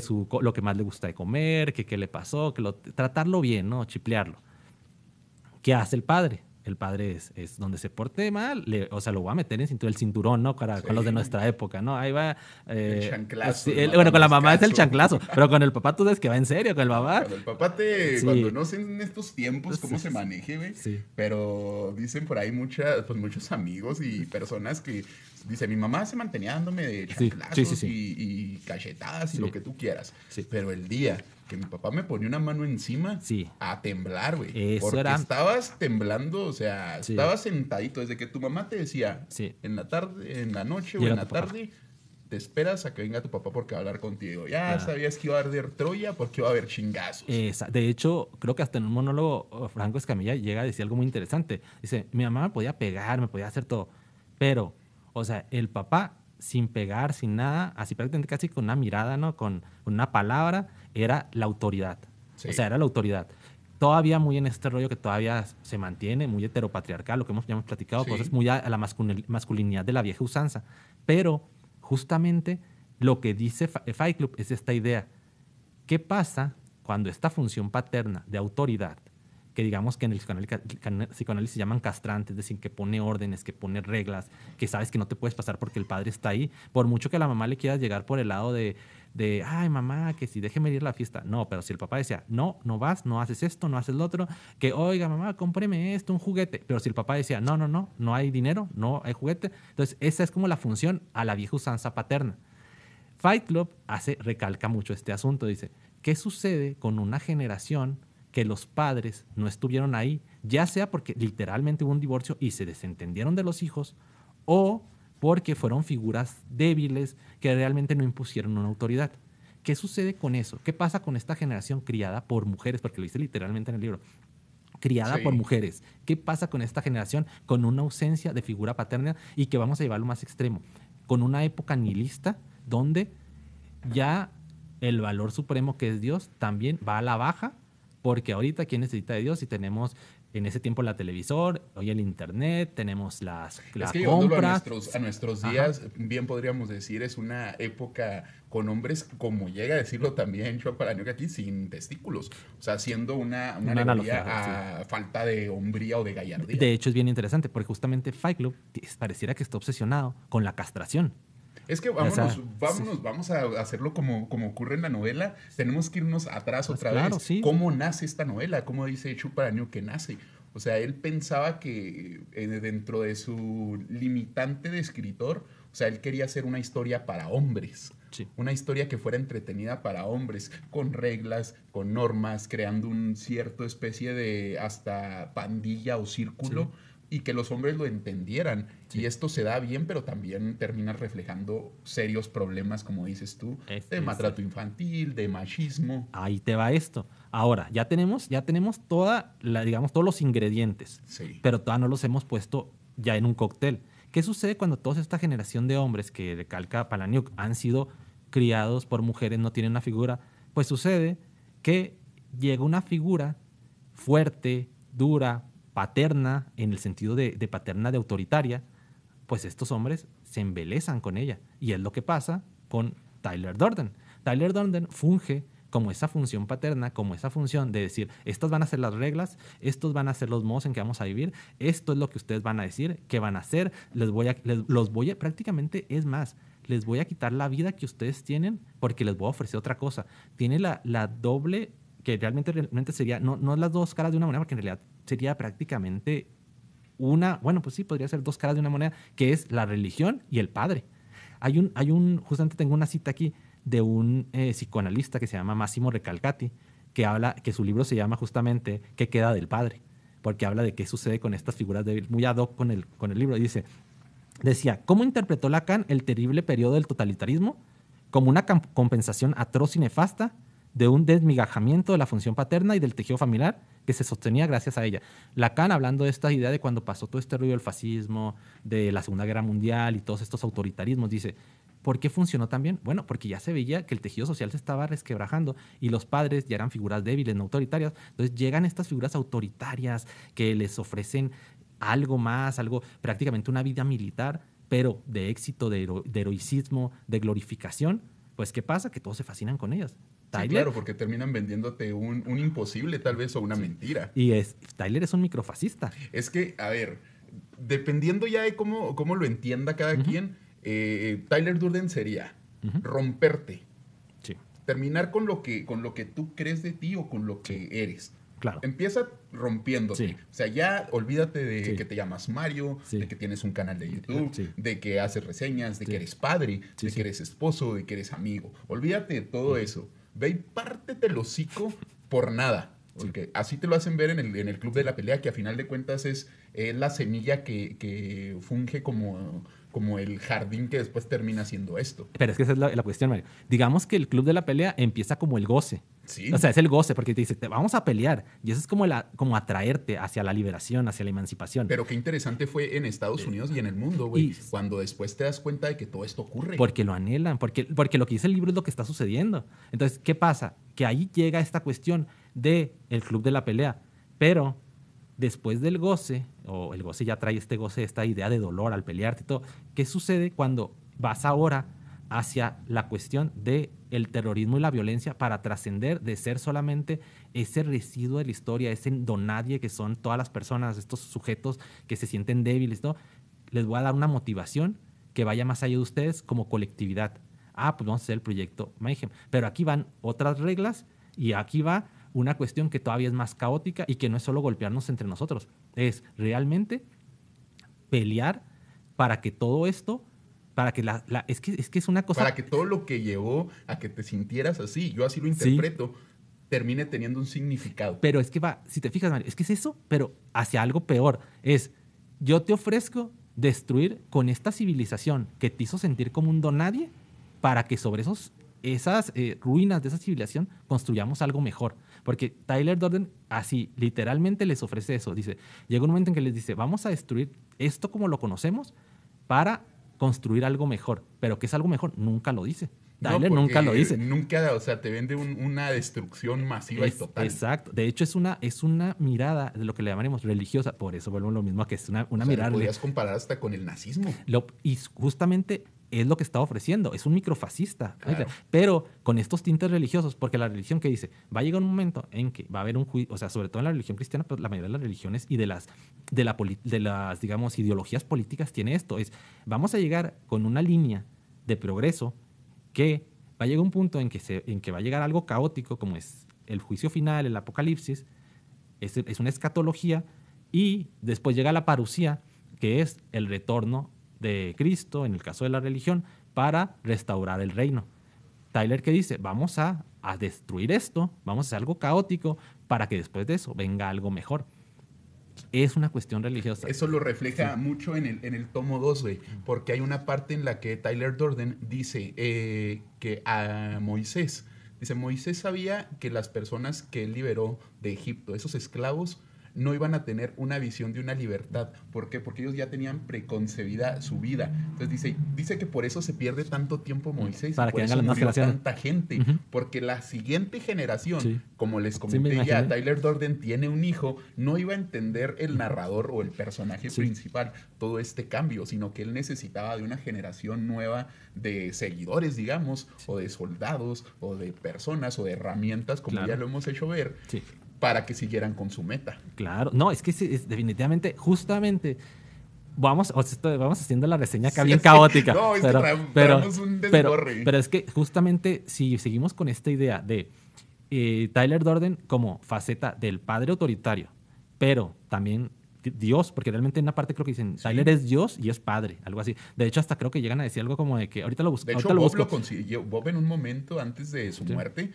su, lo que más le gusta de comer, que qué le pasó, que lo, tratarlo bien, ¿no? Chiplearlo. ¿Qué hace el padre? el padre es, donde se porte mal, o sea, lo voy a meter en cinturón, el cinturón, ¿no? Con los de nuestra época, ¿no? Ahí va. Eh, el chanclazo. bueno, con la mamá es el chanclazo, pero con el papá tú sabes que va en serio, con el papá. el papá te. Cuando no sé en estos tiempos cómo se maneje, güey. Sí. Pero dicen por ahí muchas, pues muchos amigos y personas que. Dice, mi mamá se mantenía dándome de chanclazos y, y, cachetadas y lo que tú quieras. Sí. Pero el día que mi papá me ponía una mano encima sí. a temblar, güey. Porque era... estabas temblando, o sea, estabas sentadito. Desde que tu mamá te decía en la tarde, en la noche o en la tarde, te esperas a que venga tu papá porque va a hablar contigo. Ya ah. sabías que iba a arder Troya porque iba a haber chingazos. De hecho, creo que hasta en un monólogo oh, Franco Escamilla llega a decir algo muy interesante. Dice, mi mamá me podía pegar, me podía hacer todo, pero, o sea, el papá sin pegar, sin nada, así prácticamente casi con una mirada, ¿no? con una palabra, era la autoridad. O sea, era la autoridad. Todavía muy en este rollo que todavía se mantiene, muy heteropatriarcal, lo que hemos, ya platicado, es muy a, la masculinidad de la vieja usanza. Pero justamente lo que dice eh, Fight Club es esta idea. ¿Qué pasa cuando esta función paterna de autoridad, que digamos que en el psicoanálisis se llaman castrantes, es decir, que pone órdenes, que pone reglas, que sabes que no te puedes pasar porque el padre está ahí, por mucho que la mamá le quieras llegar por el lado de de, ay mamá, que si déjeme ir a la fiesta. No, pero si el papá decía, no, no vas, no haces esto, no haces lo otro, que oiga mamá, cómpreme esto, un juguete. Pero si el papá decía, no, no, no, no hay dinero, no hay juguete. Entonces, esa es como la función a la vieja usanza paterna. Fight Club hace, recalca mucho este asunto, dice, ¿qué sucede con una generación que los padres no estuvieron ahí, ya sea porque literalmente hubo un divorcio y se desentendieron de los hijos, o porque fueron figuras débiles que realmente no impusieron una autoridad. ¿Qué sucede con eso? ¿Qué pasa con esta generación criada por mujeres? Porque lo dice literalmente en el libro. Criada por mujeres. ¿Qué pasa con esta generación con una ausencia de figura paterna y que vamos a llevarlo más extremo? Con una época nihilista donde ya el valor supremo que es Dios también va a la baja porque ahorita quién necesita de Dios si tenemos en ese tiempo la televisor, hoy el internet, tenemos las clases, es que A nuestros, días, bien podríamos decir, es una época con hombres, como llega a decirlo también Chocolanio aquí, sin testículos. O sea, siendo una, una, a falta de hombría o de gallardía. De hecho, es bien interesante porque justamente Fight Club pareciera que está obsesionado con la castración. Es que vámonos, vámonos, vamos a hacerlo como, como ocurre en la novela. Tenemos que irnos atrás pues otra claro, vez. ¿Cómo nace esta novela? ¿Cómo dice Chuparaño que nace? O sea, él pensaba que eh, dentro de su limitante de escritor, o sea, él quería hacer una historia para hombres. Una historia que fuera entretenida para hombres, con reglas, con normas, creando un cierto especie de hasta pandilla o círculo y que los hombres lo entendieran. Y esto se da bien, pero también termina reflejando serios problemas, como dices tú, de este, maltrato infantil, de machismo. Ahí te va esto. Ahora, ya tenemos, ya tenemos toda digamos, todos los ingredientes, pero todavía no los hemos puesto ya en un cóctel. ¿Qué sucede cuando toda esta generación de hombres que recalca Palaniuk han sido criados por mujeres, no tienen una figura? Pues sucede que llega una figura fuerte, dura, paterna, en el sentido de, paterna de autoritaria, pues estos hombres se embelezan con ella. Y es lo que pasa con Tyler Durden. Tyler Durden funge como esa función paterna, como esa función de decir, estas van a ser las reglas, estos van a ser los modos en que vamos a vivir, esto es lo que ustedes van a decir, qué van a hacer, les voy a, los voy a, prácticamente es más, les voy a quitar la vida que ustedes tienen porque les voy a ofrecer otra cosa. Tiene la, la doble, que realmente, realmente sería, no, no las dos caras de una moneda, porque en realidad sería prácticamente una, bueno, pues sí, podría ser dos caras de una moneda, que es la religión y el padre. Hay un, hay un justamente tengo una cita aquí de un eh, psicoanalista que se llama Máximo Recalcati, que habla, que su libro se llama justamente ¿Qué queda del padre? Porque habla de qué sucede con estas figuras de muy ad hoc con el, con el libro. dice, decía, ¿cómo interpretó Lacan el terrible periodo del totalitarismo? Como una compensación atroz y nefasta de un desmigajamiento de la función paterna y del tejido familiar que se sostenía gracias a ella. Lacan hablando de esta idea de cuando pasó todo este ruido del fascismo, de la Segunda Guerra Mundial y todos estos autoritarismos, dice, ¿por qué funcionó tan bien? Bueno, porque ya se veía que el tejido social se estaba resquebrajando y los padres ya eran figuras débiles, no autoritarias. Entonces llegan estas figuras autoritarias que les ofrecen algo más, algo prácticamente una vida militar, pero de éxito, de, de heroicismo, de glorificación, pues ¿qué pasa? Que todos se fascinan con ellas claro, porque terminan vendiéndote un, imposible tal vez o una mentira. Y es, Tyler es un microfascista. Es que, a ver, dependiendo ya de cómo, cómo lo entienda cada quien, eh, Tyler Durden sería romperte. Terminar con lo, que, con lo que tú crees de ti o con lo que eres. Claro. Empieza rompiéndote. O sea, ya olvídate de que te llamas Mario, de que tienes un canal de YouTube, de que haces reseñas, de que eres padre, de que eres esposo, de que eres amigo. Olvídate de todo eso ve y pártete el hocico por nada. Porque así te lo hacen ver en el, club de la pelea, que a final de cuentas es, la semilla que, funge como, como el jardín que después termina siendo esto. Pero es que esa es la, la, cuestión, Mario. Digamos que el club de la pelea empieza como el goce. O sea, es el goce, porque te dice, te vamos a pelear. Y eso es como, la, como atraerte hacia la liberación, hacia la emancipación. Pero qué interesante fue en Estados Unidos y en el mundo, güey, cuando después te das cuenta de que todo esto ocurre. Porque lo anhelan, porque, porque lo que dice el libro es lo que está sucediendo. Entonces, ¿qué pasa? Que ahí llega esta cuestión de el club de la pelea. Pero después del goce, o el goce ya trae este goce, esta idea de dolor al pelearte y todo, ¿qué sucede cuando vas ahora hacia la cuestión de el terrorismo y la violencia para trascender de ser solamente ese residuo de la historia, ese donadie que son todas las personas, estos sujetos que se sienten débiles, ¿no? Les voy a dar una motivación que vaya más allá de ustedes como colectividad. Ah, pues vamos a hacer el proyecto Mayhem. Pero aquí van otras reglas y aquí va una cuestión que todavía es más caótica y que no es solo golpearnos entre nosotros, es realmente pelear para que todo esto para que la, la, es que es que es una cosa para que todo lo que llevó a que te sintieras así yo así lo interpreto termine teniendo un significado pero es que va si te fijas es que es eso pero hacia algo peor es yo te ofrezco destruir con esta civilización que te hizo sentir como un don nadie para que sobre esos esas eh, ruinas de esa civilización construyamos algo mejor porque Tyler Durden así literalmente les ofrece eso dice llega un momento en que les dice vamos a destruir esto como lo conocemos para construir algo mejor. Pero que es algo mejor? Nunca lo dice. Dale, nunca lo dice. Nunca, o sea, te vende una destrucción masiva y total. Exacto. De hecho, es una, es una mirada de lo que le llamaremos religiosa. Por eso vuelvo a lo mismo que es una, una mirada. Lo podrías comparar hasta con el nazismo. y justamente es lo que está ofreciendo, es un microfascista, pero con estos tintes religiosos, porque la religión que dice, va a llegar un momento en que va a haber un juicio, o sea, sobre todo en la religión cristiana, pero pues la mayoría de las religiones y de las, de, la de las, digamos, ideologías políticas tiene esto, es, vamos a llegar con una línea de progreso que va a llegar un punto en que, en que va a llegar algo caótico, como es el juicio final, el apocalipsis, es, es una escatología, y después llega la parucía, que es el retorno de Cristo, en el caso de la religión, para restaurar el reino. Tyler que dice, vamos a, destruir esto, vamos a hacer algo caótico para que después de eso venga algo mejor es una cuestión religiosa. Eso lo refleja mucho en el, en el tomo 2, porque hay una parte en la que Tyler Durden dice eh, que a Moisés, dice, Moisés sabía que las personas que él liberó de Egipto, esos esclavos, no iban a tener una visión de una libertad. ¿Por qué? Porque ellos ya tenían preconcebida su vida. Entonces dice, dice que por eso se pierde tanto tiempo Moisés. Para por que eso más tanta gente. Porque la siguiente generación, como les comenté ya, Tyler Dorden tiene un hijo, no iba a entender el narrador o el personaje principal todo este cambio, sino que él necesitaba de una generación nueva de seguidores, digamos, o de soldados, o de personas, o de herramientas, como ya lo hemos hecho ver, para que siguieran con su meta. Claro, no, es que definitivamente, justamente, vamos, vamos haciendo la reseña acá bien caótica. no, es pero, que pero, un pero, pero, es que justamente si seguimos con esta idea de eh, Tyler Durden como faceta del padre autoritario, pero también Dios, porque realmente en una parte creo que dicen, Tyler es Dios y es padre, algo así. De hecho, hasta creo que llegan a decir algo como de que ahorita lo buscamos. De hecho, Bob lo, consiguió. Bob en un momento antes de su muerte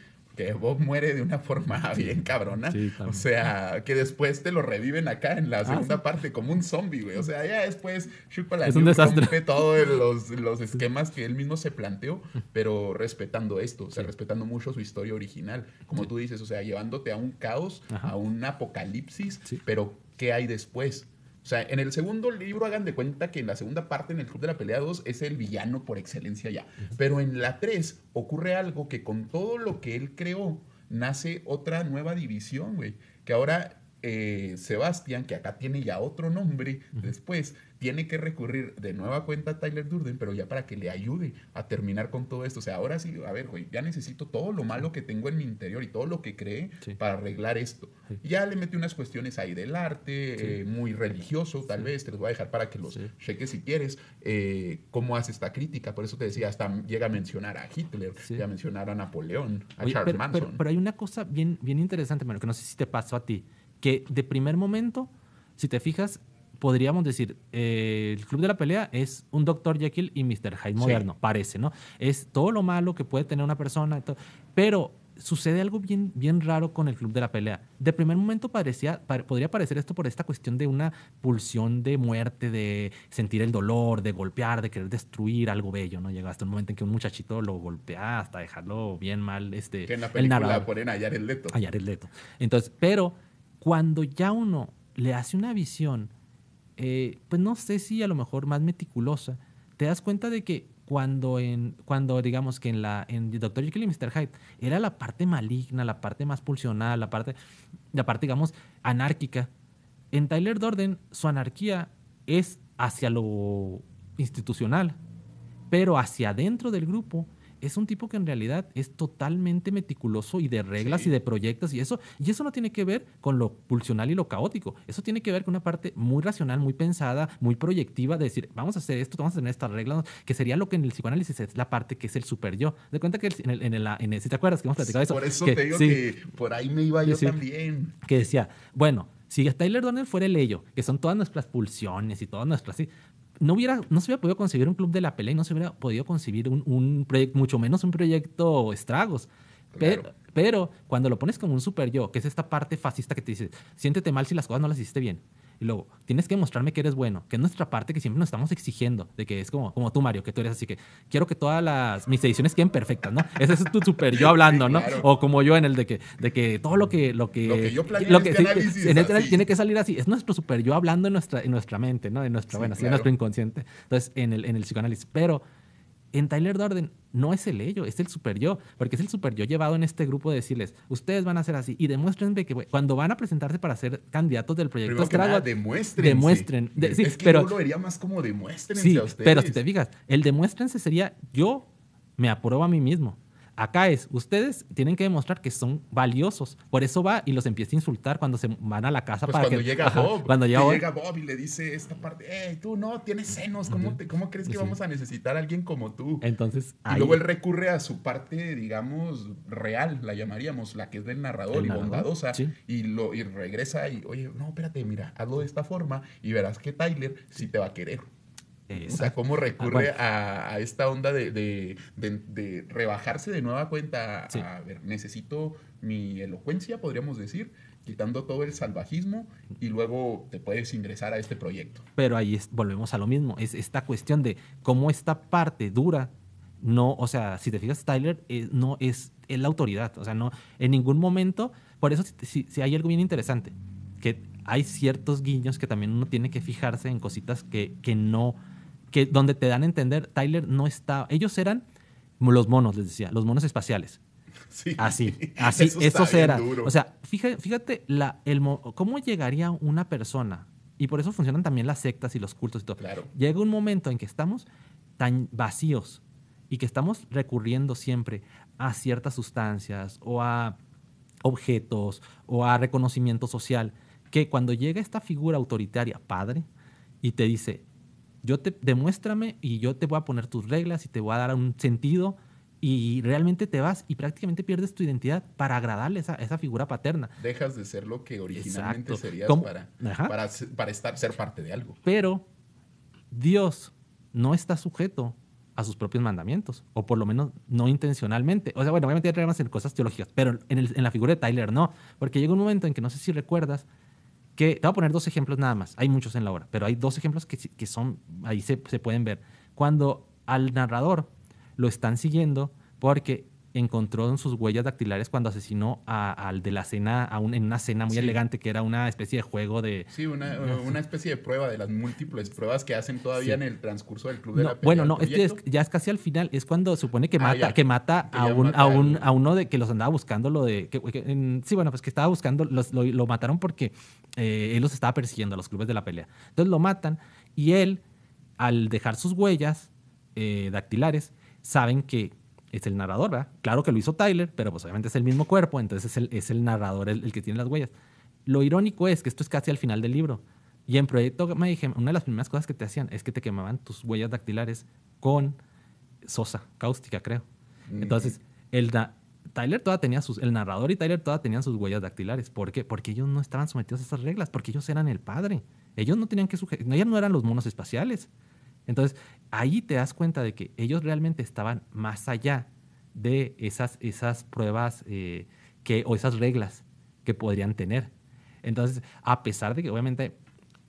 que Bob muere de una forma bien cabrona. o sea, que después te lo reviven acá en la ah, segunda parte como un zombie, güey. O sea, ya después desastre. rompe todos los, los, esquemas que él mismo se planteó, pero respetando esto, o sea, respetando mucho su historia original. Como tú dices, o sea, llevándote a un caos, a un apocalipsis, pero ¿qué hay después? O sea, en el segundo libro hagan de cuenta que en la segunda parte, en el Club de la Pelea 2, es el villano por excelencia ya. Pero en la 3 ocurre algo que con todo lo que él creó, nace otra nueva división, güey. Que ahora eh, Sebastián, que acá tiene ya otro nombre después, tiene que recurrir de nueva cuenta a Tyler Durden, pero ya para que le ayude a terminar con todo esto. O sea, ahora sí, a ver, güey, ya necesito todo lo malo que tengo en mi interior y todo lo que cree para arreglar esto. Ya le metí unas cuestiones ahí del arte, eh, muy religioso, tal vez, te los voy a dejar para que los cheques si quieres, eh, cómo hace esta crítica. Por eso te decía, hasta llega a mencionar a Hitler, llega a mencionar a Napoleón, a Charles pero, hay una cosa bien, bien interesante, mano, que no sé si te pasó a ti que de primer momento, si te fijas, podríamos decir, eh, el Club de la Pelea es un doctor Jekyll y Mr. Hyde moderno, parece, ¿no? Es todo lo malo que puede tener una persona, pero sucede algo bien, bien raro con el Club de la Pelea. De primer momento parecía, podría parecer esto por esta cuestión de una pulsión de muerte, de sentir el dolor, de golpear, de querer destruir algo bello, ¿no? Llega hasta un momento en que un muchachito lo golpea hasta dejarlo bien mal. Este, en la película el ponen a el Leto. hallar el Leto. Entonces, pero cuando ya uno le hace una visión, eh, pues no sé si a lo mejor más meticulosa, te das cuenta de que cuando en cuando digamos que en la en Dr. Jekyll y Mr. Hyde era la parte maligna, la parte más pulsional, la parte la parte digamos anárquica. En Tyler Dorden su anarquía es hacia lo institucional, pero hacia adentro del grupo es un tipo que en realidad es totalmente meticuloso y de reglas y de proyectos y eso. Y eso no tiene que ver con lo pulsional y lo caótico. Eso tiene que ver con una parte muy racional, muy pensada, muy proyectiva de decir, vamos a hacer esto, vamos a tener estas regla, que sería lo que en el psicoanálisis es la parte que es el super yo. De cuenta que en el, si te acuerdas que hemos platicado eso. Por eso te digo que por ahí me iba yo también. Que decía, bueno, si Tyler Donner fuera el ello, que son todas nuestras pulsiones y todas nuestras, no, hubiera, no se hubiera podido conseguir un club de la pelea y no se hubiera podido concebir un, proyecto, mucho menos un proyecto estragos. Pero, pero, cuando lo pones como un super yo, que es esta parte fascista que te dice, siéntete mal si las cosas no las hiciste bien, y luego, tienes que mostrarme que eres bueno, que es nuestra parte que siempre nos estamos exigiendo, de que es como, como tú, Mario, que tú eres así que quiero que todas las, mis ediciones queden perfectas, ¿no? Ese es tu super yo hablando, ¿no? O como yo en el de que, de que todo lo que, lo que, lo que yo lo en el, este tiene que salir así. Es nuestro super yo hablando en nuestra, en nuestra mente, ¿no? En nuestra, en nuestro inconsciente. Entonces, en el, en el psicoanálisis. Pero en Tyler orden no es el ello, es el super yo, porque es el super yo llevado en este grupo de decirles, ustedes van a ser así y demuéstrenme que cuando van a presentarse para ser candidatos del proyecto de demuestren. Demuestren. De, es que pero, yo lo vería más como demuéstrense a ustedes. Pero si te fijas, el demuéstrense sería yo me apruebo a mí mismo. Acá es, ustedes tienen que demostrar que son valiosos. Por eso va y los empieza a insultar cuando se van a la casa. Pues para cuando, llega Bob, cuando llega Bob. y le dice esta parte, hey, tú no, tienes senos, ¿cómo, crees que vamos a necesitar a alguien como tú? Entonces, y luego él recurre a su parte, digamos, real, la llamaríamos, la que es del narrador y bondadosa, y, lo, y regresa y, oye, no, espérate, mira, hazlo de esta forma y verás que Tyler sí te va a querer. O sea, cómo recurre a, a, esta onda de, de, rebajarse de nueva cuenta. A ver, necesito mi elocuencia, podríamos decir, quitando todo el salvajismo y luego te puedes ingresar a este proyecto. Pero ahí volvemos a lo mismo, es esta cuestión de cómo esta parte dura, no, o sea, si te fijas, Tyler eh, no es, la autoridad, o sea, no, en ningún momento, por eso si, si, si hay algo bien interesante, que hay ciertos guiños que también uno tiene que fijarse en cositas que, que no donde te dan a entender, Tyler no estaba, ellos eran los monos, les decía, los monos espaciales. Así, así, eso, eran O sea, fíjate, la, el, cómo llegaría una persona, y por eso funcionan también las sectas y los cultos y todo. Llega un momento en que estamos tan vacíos y que estamos recurriendo siempre a ciertas sustancias o a objetos o a reconocimiento social, que cuando llega esta figura autoritaria, padre, y te dice, yo te demuéstrame y yo te voy a poner tus reglas y te voy a dar un sentido y realmente te vas y prácticamente pierdes tu identidad para agradarle esa, esa figura paterna. Dejas de ser lo que originalmente serías para, para, para, estar, ser parte de algo. Pero Dios no está sujeto a sus propios mandamientos, o por lo menos no intencionalmente. O sea, bueno, obviamente hay problemas en cosas teológicas, pero en, el, en la figura de Tyler no, porque llega un momento en que no sé si recuerdas te voy a poner dos ejemplos nada más, hay muchos en la obra, pero hay dos ejemplos que, que son, ahí se, se pueden ver. Cuando al narrador lo están siguiendo porque encontró en sus huellas dactilares cuando asesinó al de la cena, en una cena muy elegante que era una especie de juego de... Sí, una, especie de prueba de las múltiples pruebas que hacen todavía en el transcurso del club de la pelea Bueno, no, este ya es casi al final, es cuando supone ah, que mata, que mata, a, un, un, a uno de que los andaba buscando, lo de... sí, bueno, pues que estaba buscando, los, lo, mataron porque eh, él los estaba persiguiendo a los clubes de la pelea. Entonces lo matan y él, al dejar sus huellas eh, dactilares, saben que es el narrador, ¿verdad? Claro que lo hizo Tyler, pero pues obviamente es el mismo cuerpo, entonces es el, es el narrador el, que tiene las huellas. Lo irónico es que esto es casi al final del libro. Y en Proyecto me dije, una de las primeras cosas que te hacían es que te quemaban tus huellas dactilares con sosa, cáustica, creo. Mm, entonces, el Tyler toda tenía sus, el narrador y Tyler todavía tenían sus huellas dactilares. ¿Por qué? Porque ellos no estaban sometidos a esas reglas, porque ellos eran el padre. Ellos no tenían que sujetar, ellos no eran los monos espaciales. Entonces, ahí te das cuenta de que ellos realmente estaban más allá de esas, pruebas eh, o esas reglas que podrían tener. Entonces, a pesar de que obviamente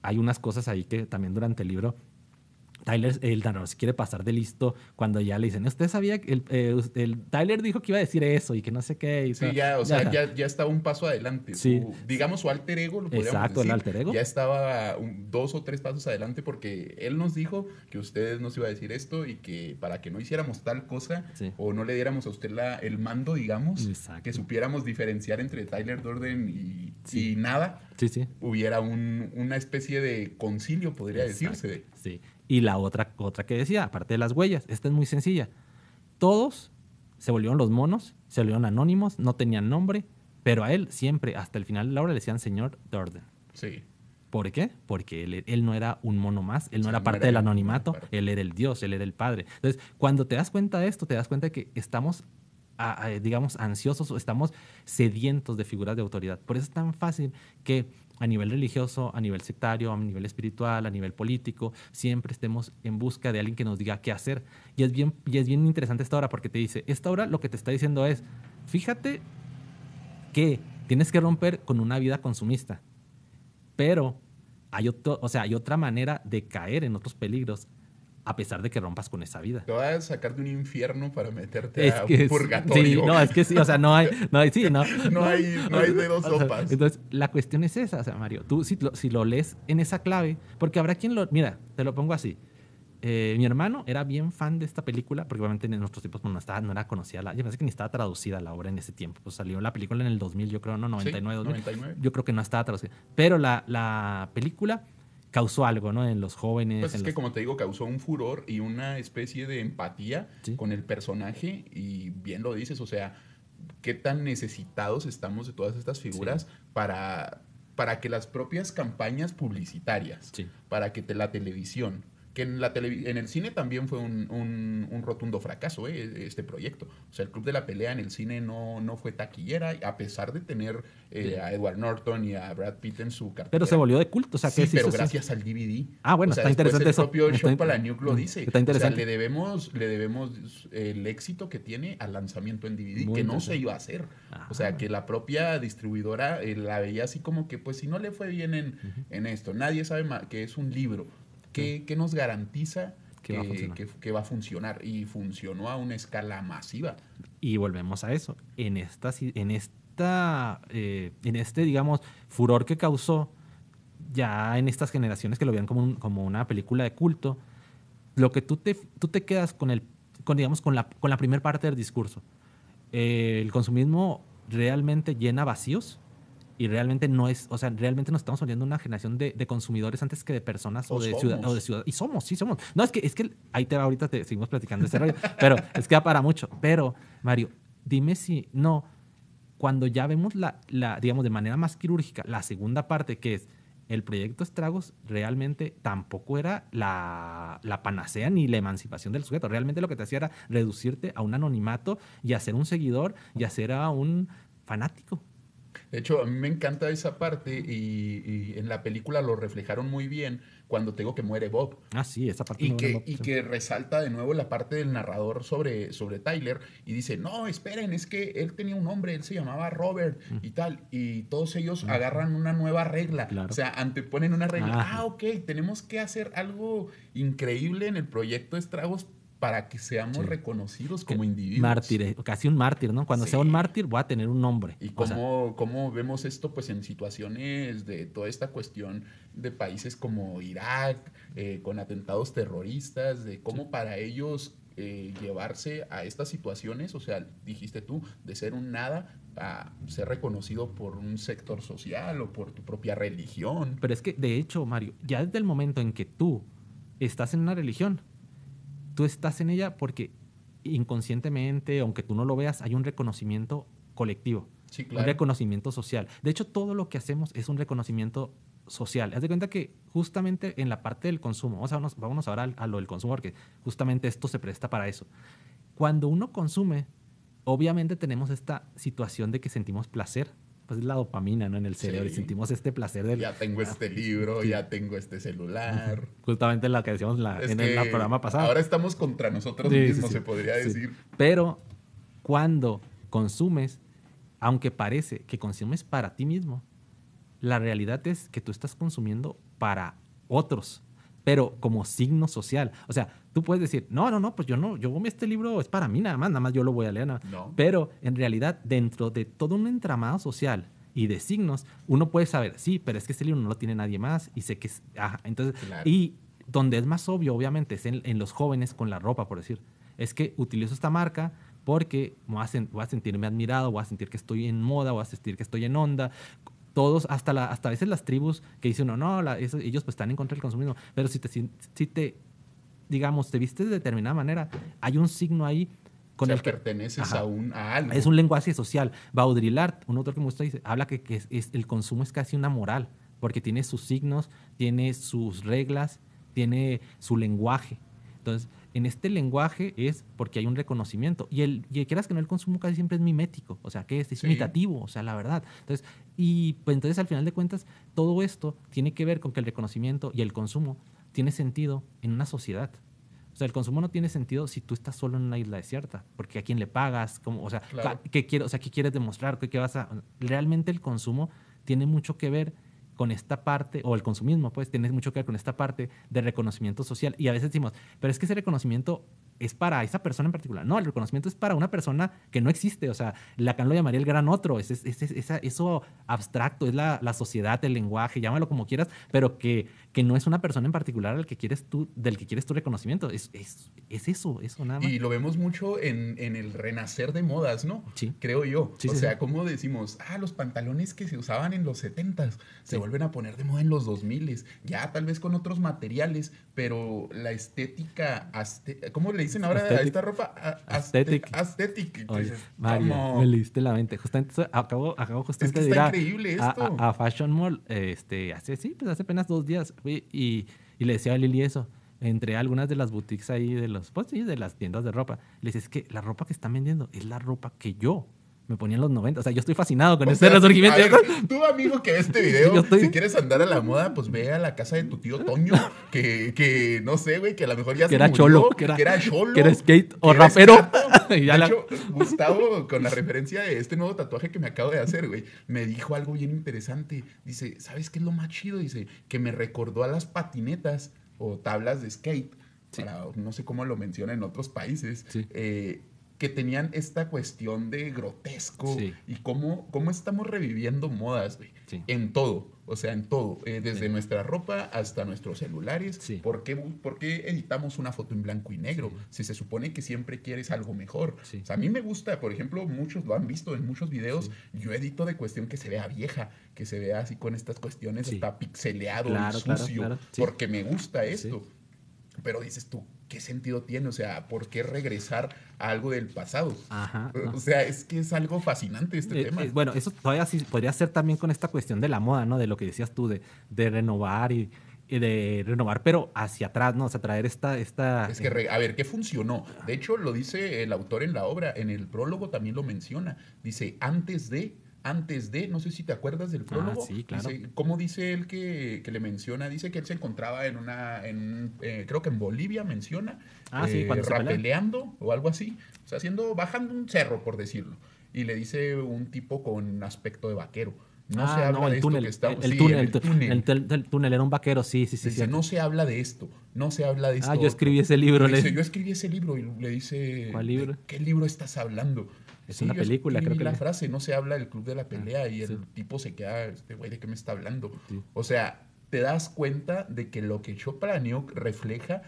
hay unas cosas ahí que también durante el libro Tyler, eh, el quiere pasar de listo cuando ya le dicen, usted sabía, que eh, el, Tyler dijo que iba a decir eso y que no sé qué. Y sí, ya, o sea, ya, estaba un paso adelante. Sí. digamos su alter ego, lo Exacto, decir, el alter ego. Ya estaba un, dos o tres pasos adelante porque él nos dijo que ustedes nos iba a decir esto y que para que no hiciéramos tal cosa o no le diéramos a usted la, el mando, digamos, que supiéramos diferenciar entre Tyler Dorden y, si nada, sí, hubiera un, una especie de concilio, podría decirse. Sí. Y la otra, otra que decía, aparte de las huellas, esta es muy sencilla. Todos se volvieron los monos, se volvieron anónimos, no tenían nombre, pero a él siempre, hasta el final de la obra, le decían señor Durden. Sí. ¿Por qué? Porque él, no era un mono más, él no era parte del anonimato, él era el Dios, él era el Padre. Entonces, cuando te das cuenta de esto, te das cuenta de que estamos, digamos, ansiosos o estamos sedientos de figuras de autoridad. Por eso es tan fácil que a nivel religioso, a nivel sectario, a nivel espiritual, a nivel político, siempre estemos en busca de alguien que nos diga qué hacer. Y es bien, es bien interesante esta hora porque te dice, esta hora lo que te está diciendo es, fíjate que tienes que romper con una vida consumista, pero hay, o sea, hay otra manera de caer en otros peligros a pesar de que rompas con esa vida. Te vas a sacar de un infierno para meterte a un purgatorio. Sí, no, es que sí, o sea, no hay, no hay, sí, no. no, hay, no hay de dos sopas. entonces, la cuestión es esa, o sea, Mario, tú si lo, si lo lees en esa clave, porque habrá quien lo, mira, te lo pongo así. Eh, mi hermano era bien fan de esta película, porque obviamente en nuestros tiempos pues, no, no era conocida, la, yo pensé que ni estaba traducida la obra en ese tiempo, pues salió la película en el 2000, yo creo, no, 99, 99. yo creo que no estaba traducida, pero la, la película causó algo, ¿no? En los jóvenes. Pues es que, como te digo, causó un furor y una especie de empatía con el personaje y bien lo dices, o sea, qué tan necesitados estamos de todas estas figuras para, para que las propias campañas publicitarias, para que la televisión, que en, la en el cine también fue un, rotundo fracaso ¿eh? este proyecto. O sea, el Club de la Pelea en el cine no, no fue taquillera, a pesar de tener eh, a Edward Norton y a Brad Pitt en su cartera. Pero se volvió de culto, o sea, que sí, pero gracias al DVD. Ah, bueno, está interesante el propio Sean Palahniuk lo mm, dice. Está interesante. O sea, le debemos, le debemos el éxito que tiene al lanzamiento en DVD, que no se iba a hacer. O sea, ah. que la propia distribuidora eh, la veía así como que, pues, si no le fue bien en, en esto, nadie sabe que es un libro ¿Qué, nos garantiza que, va a funcionar? Y funcionó a una escala masiva. Y volvemos a eso. En esta, en esta, eh, en este, digamos, furor que causó ya en estas generaciones que lo veían como, como una película de culto, lo que tú te, tú te quedas con el, con, digamos, con la, con la primera parte del discurso. Eh, el consumismo realmente llena vacíos y realmente no es, o sea, realmente nos estamos volviendo una generación de, consumidores antes que de personas o, de, ciudad, o de ciudad. Y somos, sí somos. No, es que, es que ahí te ahorita te seguimos platicando ese rollo, pero es que da para mucho. Pero, Mario, dime si no, cuando ya vemos la, la, digamos, de manera más quirúrgica, la segunda parte que es el proyecto Estragos realmente tampoco era la, la, panacea ni la emancipación del sujeto. Realmente lo que te hacía era reducirte a un anonimato y hacer un seguidor y hacer a un fanático. De hecho, a mí me encanta esa parte y, en la película lo reflejaron muy bien cuando tengo que muere Bob. Ah, sí, esa parte. Y, que, y que resalta de nuevo la parte del narrador sobre, sobre Tyler y dice, no, esperen, es que él tenía un nombre, él se llamaba Robert mm. y tal. Y todos ellos mm. agarran una nueva regla, o sea, anteponen una regla. Ah, ah, ok, tenemos que hacer algo increíble en el proyecto Estragos para que seamos reconocidos como individuos. Mártir, casi un mártir, ¿no? Cuando sea un mártir va a tener un nombre. ¿Y cómo, cómo, vemos esto pues en situaciones de toda esta cuestión de países como Irak, eh, con atentados terroristas, de cómo para ellos eh, llevarse a estas situaciones, o sea, dijiste tú, de ser un nada a ser reconocido por un sector social o por tu propia religión. Pero es que, de hecho, Mario, ya desde el momento en que tú estás en una religión, tú estás en ella porque inconscientemente, aunque tú no lo veas, hay un reconocimiento colectivo, un reconocimiento social. De hecho, todo lo que hacemos es un reconocimiento social. Haz de cuenta que justamente en la parte del consumo, vamos a, vamos ahora a lo del consumo, porque justamente esto se presta para eso. Cuando uno consume, obviamente tenemos esta situación de que sentimos placer pues la dopamina, ¿no? En el cerebro y sentimos este placer de Ya tengo este ah, libro, ya tengo este celular. Justamente lo que decíamos en el programa pasado. Ahora estamos contra nosotros mismos, se podría decir. Pero cuando consumes, aunque parece que consumes para ti mismo, la realidad es que tú estás consumiendo para otros pero como signo social. O sea, tú puedes decir, no, no, no, pues yo no, yo este libro es para mí nada más, nada más yo lo voy a leer. No. Pero en realidad, dentro de todo un entramado social y de signos, uno puede saber, sí, pero es que este libro no lo tiene nadie más y sé que es, entonces, y donde es más obvio, obviamente, es en, en, los jóvenes con la ropa, por decir, es que utilizo esta marca porque voy a, voy a sentirme admirado, voy a sentir que estoy en moda, voy a sentir que estoy en onda, todos, hasta, la, hasta a veces las tribus que dicen, no, no, ellos pues están en contra del consumismo, pero si te, si, te, digamos, te vistes de determinada manera, hay un signo ahí con el que perteneces a, un, a algo. Es un lenguaje social. Baudrillard, un autor que me gusta, dice, habla que, el consumo es casi una moral, porque tiene sus signos, tiene sus reglas, tiene su lenguaje. Entonces, en este lenguaje es porque hay un reconocimiento. Y el, y quieras que no, el consumo casi siempre es mimético, o sea, que es, es imitativo, o sea, la verdad. Entonces, y pues entonces al final de cuentas, todo esto tiene que ver con que el reconocimiento y el consumo tiene sentido en una sociedad. O sea, el consumo no tiene sentido si tú estás solo en una isla desierta, porque a quién le pagas, ¿Cómo? o sea, ¿qué, qué quiero, o sea, ¿qué quieres demostrar? ¿Qué, ¿Qué vas a...? Realmente el consumo tiene mucho que ver con esta parte, o el consumismo, pues, tiene mucho que ver con esta parte de reconocimiento social. Y a veces decimos, pero es que ese reconocimiento es para esa persona en particular. No, el reconocimiento es para una persona que no existe. O sea, Lacan lo llamaría el gran otro. Es, es, eso abstracto, es la, la, sociedad, el lenguaje, llámalo como quieras, pero que, que no es una persona en particular al que quieres tú, del que quieres tu reconocimiento. Es, eso, eso nada más. Y lo vemos mucho en, en el renacer de modas, ¿no? Sí. Creo yo. Sí, o sea, como decimos, ah, los pantalones que se usaban en los 70s se vuelven a poner de moda en los 2000s, ya tal vez con otros materiales, pero la estética, ¿cómo le dicen ahora de esta ropa? Aesthetic. Eh, aesthetic. Oye, Mario, me leíste la mente. Justamente, acabo, acabo justamente de ir a, A, Fashion Mall, este, hace, sí, pues hace apenas dos días fui y, y le decía a Lili eso entre algunas de las boutiques ahí de los pues sí, de las tiendas de ropa. Le decía, Es que la ropa que están vendiendo es la ropa que yo me ponían los 90. O sea, yo estoy fascinado con este resurgimiento. tú, amigo que este video, si quieres andar a la moda, pues ve a la casa de tu tío Toño, que, no sé, güey, que a lo mejor ya se era cholo, que era, cholo, que era skate o rapero. de hecho, Gustavo, con la referencia de este nuevo tatuaje que me acabo de hacer, güey, me dijo algo bien interesante. Dice, ¿sabes qué es lo más chido? Dice, que me recordó a las patinetas o tablas de skate. no sé cómo lo menciona en otros países. Eh, que tenían esta cuestión de grotesco y cómo, cómo estamos reviviendo modas, En todo, o sea, en todo, eh, desde nuestra ropa hasta nuestros celulares. ¿Por qué, editamos una foto en blanco y negro si se supone que siempre quieres algo mejor? a mí me gusta, por ejemplo, muchos lo han visto en muchos videos, yo edito de cuestión que se vea vieja, que se vea así con estas cuestiones, está pixeleado, y sucio, porque me gusta esto. Pero dices tú, ¿qué sentido tiene? O sea, ¿por qué regresar a algo del pasado? O sea, es que es algo fascinante este eh, tema. Eh, bueno, eso todavía podría ser también con esta cuestión de la moda, ¿no? De lo que decías tú, de, renovar y, de renovar, pero hacia atrás, ¿no? O sea, traer esta... esta es que, eh, a ver, ¿qué funcionó? De hecho, lo dice el autor en la obra, en el prólogo también lo menciona. Dice, antes de antes de, no sé si te acuerdas del ah, prólogo. Ah, sí, claro. ¿Cómo dice él que, que, le menciona? Dice que él se encontraba en una, eh, creo que en Bolivia menciona, ah, sí, eh, rapeleando o algo así, o sea, haciendo, bajando un cerro, por decirlo. Y le dice un tipo con aspecto de vaquero. No ah, se habla el de túnel, esto El, túnel, el, túnel, el, era un vaquero, sí, sí, sí. Dice, no se habla de esto, no se habla de ah, esto. Ah, yo escribí ese libro. Le, dice, yo escribí ese libro y le dice... ¿Cuál libro? ¿Qué libro estás hablando? Es una película, creo que. la frase, no se habla del club de la ah, pelea y el tipo se queda, este güey, ¿de qué me está hablando? O sea, te das cuenta de que lo que Chopra Niuk refleja,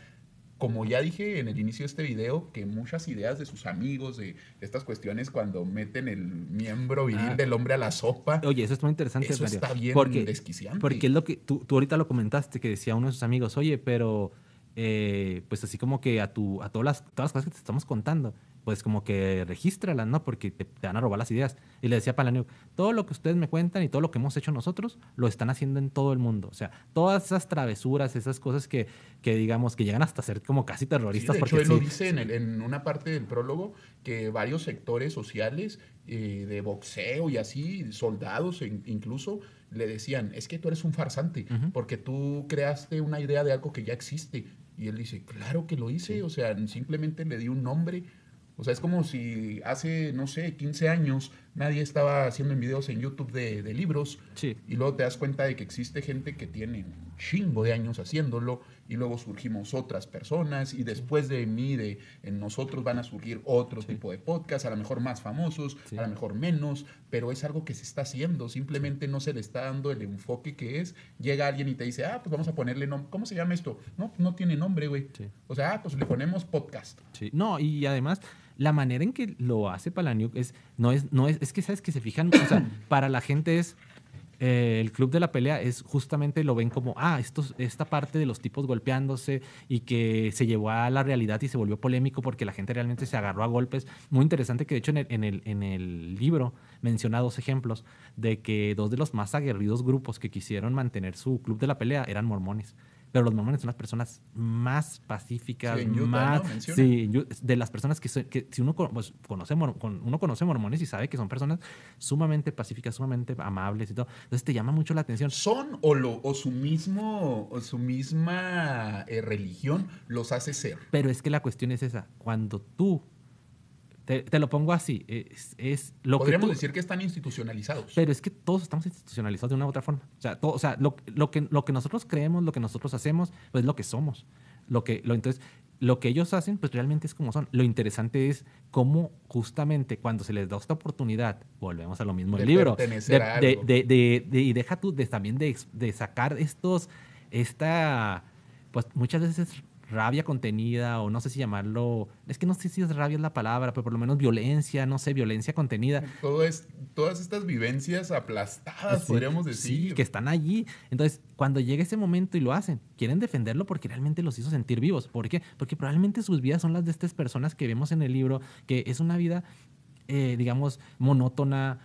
como ya dije en el inicio de este video, que muchas ideas de sus amigos, de estas cuestiones cuando meten el miembro viril ah. del hombre a la sopa. Oye, eso es muy interesante, eso está bien porque, desquiciante. Porque es lo que tú, tú ahorita lo comentaste, que decía uno de sus amigos, oye, pero. Eh, pues así como que a tu a todas las, todas las cosas que te estamos contando pues como que regístralas, ¿no? Porque te, van a robar las ideas. Y le decía a Palanio, todo lo que ustedes me cuentan y todo lo que hemos hecho nosotros, lo están haciendo en todo el mundo. O sea, todas esas travesuras, esas cosas que, que digamos, que llegan hasta ser como casi terroristas. Sí, porque él lo dice en, una parte del prólogo que varios sectores sociales eh, de boxeo y así, soldados e incluso, le decían, es que tú eres un farsante, porque tú creaste una idea de algo que ya existe. Y él dice, claro que lo hice, o sea, simplemente le di un nombre o sea, es como si hace, no sé, 15 años nadie estaba haciendo videos en YouTube de, libros y luego te das cuenta de que existe gente que tiene chingo de años haciéndolo y luego surgimos otras personas y después de mí, de nosotros van a surgir otro tipo de podcast, a lo mejor más famosos, a lo mejor menos, pero es algo que se está haciendo, simplemente no se le está dando el enfoque que es. Llega alguien y te dice, ah, pues vamos a ponerle nombre, ¿cómo se llama esto? No, no tiene nombre, güey. O sea, ah, pues le ponemos podcast. no, y además la manera en que lo hace Palaniuk es, no es, no es, es que sabes que se fijan, o sea, para la gente es eh, el club de la pelea es justamente lo ven como, ah, esta parte de los tipos golpeándose y que se llevó a la realidad y se volvió polémico porque la gente realmente se agarró a golpes. Muy interesante que de hecho en el, en el libro menciona dos ejemplos de que dos de los más aguerridos grupos que quisieron mantener su club de la pelea eran mormones pero los mormones son las personas más pacíficas, más... Sí, de las personas que, si uno, pues, conoce, uno conoce mormones y sabe que son personas sumamente pacíficas, sumamente amables y todo. Entonces te llama mucho la atención. Son o, lo, su mismo, o su misma eh, religión los hace ser. Pero es que la cuestión es esa. Cuando tú te, lo pongo así. Es, lo Podríamos decir que están institucionalizados. Pero es que todos estamos institucionalizados de una u otra forma. O sea, todo, sea lo, que, lo que nosotros creemos, lo que nosotros hacemos, pues es lo que somos. Lo que, lo, entonces, lo que ellos hacen, pues realmente es como son. Lo interesante es cómo justamente cuando se les da esta oportunidad, volvemos a lo mismo del el libro, de, de, y deja tú también de, de sacar estos, esta, pues muchas veces rabia contenida o no sé si llamarlo, es que no sé si es rabia es la palabra, pero por lo menos violencia, no sé, violencia contenida. Todo es, todas estas vivencias aplastadas, podríamos decir. que están allí. Entonces, cuando llega ese momento y lo hacen, quieren defenderlo porque realmente los hizo sentir vivos. ¿Por qué? Porque probablemente sus vidas son las de estas personas que vemos en el libro, que es una vida, eh, digamos, monótona,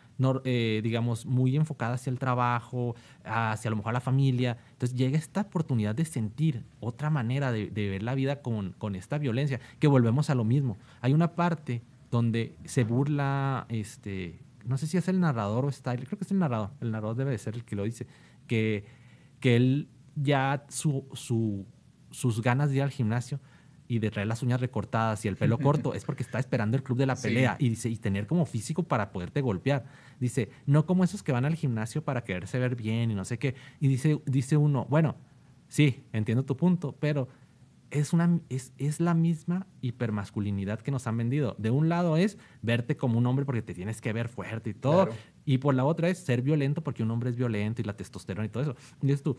eh, digamos, muy enfocada hacia el trabajo, hacia a lo mejor la familia. Entonces llega esta oportunidad de sentir otra manera de, ver la vida con, esta violencia, que volvemos a lo mismo. Hay una parte donde se burla, este, no sé si es el narrador o está, creo que es el narrador, el narrador debe ser el que lo dice, que, que él ya su, sus ganas de ir al gimnasio y de traer las uñas recortadas y el pelo corto es porque está esperando el club de la pelea y dice, y tener como físico para poderte golpear. Dice, no como esos que van al gimnasio para quererse ver bien y no sé qué. Y dice, dice uno, bueno, sí, entiendo tu punto, pero es, una, es, es la misma hipermasculinidad que nos han vendido. De un lado es verte como un hombre porque te tienes que ver fuerte y todo. Y por la otra es ser violento porque un hombre es violento y la testosterona y todo eso. Y es tú,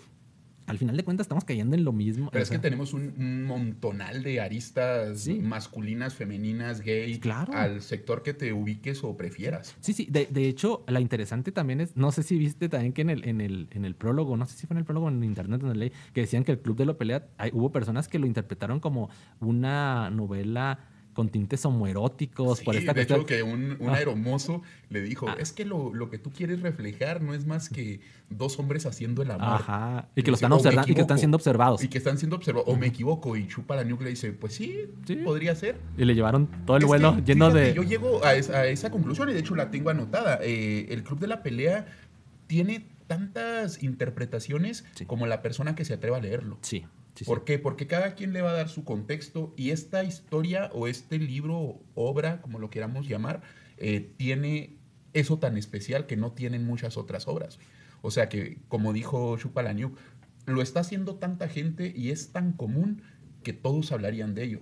al final de cuentas estamos cayendo en lo mismo. Pero es que tenemos un montonal de aristas masculinas, femeninas, gays... claro. al sector que te ubiques o prefieras. Sí, sí, de, hecho, la interesante también es, no sé si viste también que en el, en el, en el prólogo, no sé si fue en el prólogo en internet la Ley, que decían que el Club de la Pelea, hubo personas que lo interpretaron como una novela con tintes homoeróticos, eróticos, por esta de hecho que un, un ah. aeromozo le dijo, ah. es que lo, lo, que tú quieres reflejar no es más que dos hombres haciendo el amor. Ajá, y que, los están observando, y que están siendo observados. Y que están siendo observados, o me equivoco, y chupa la nuke le dice, pues sí, sí, podría ser. Y le llevaron todo el vuelo lleno de... Yo llego a, esa conclusión, y de hecho la tengo anotada, eh, el Club de la Pelea tiene tantas interpretaciones como la persona que se atreva a leerlo. Sí. ¿Por qué? Porque cada quien le va a dar su contexto y esta historia o este libro, obra, como lo queramos llamar, eh, tiene eso tan especial que no tienen muchas otras obras. O sea que, como dijo New, lo está haciendo tanta gente y es tan común que todos hablarían de ello.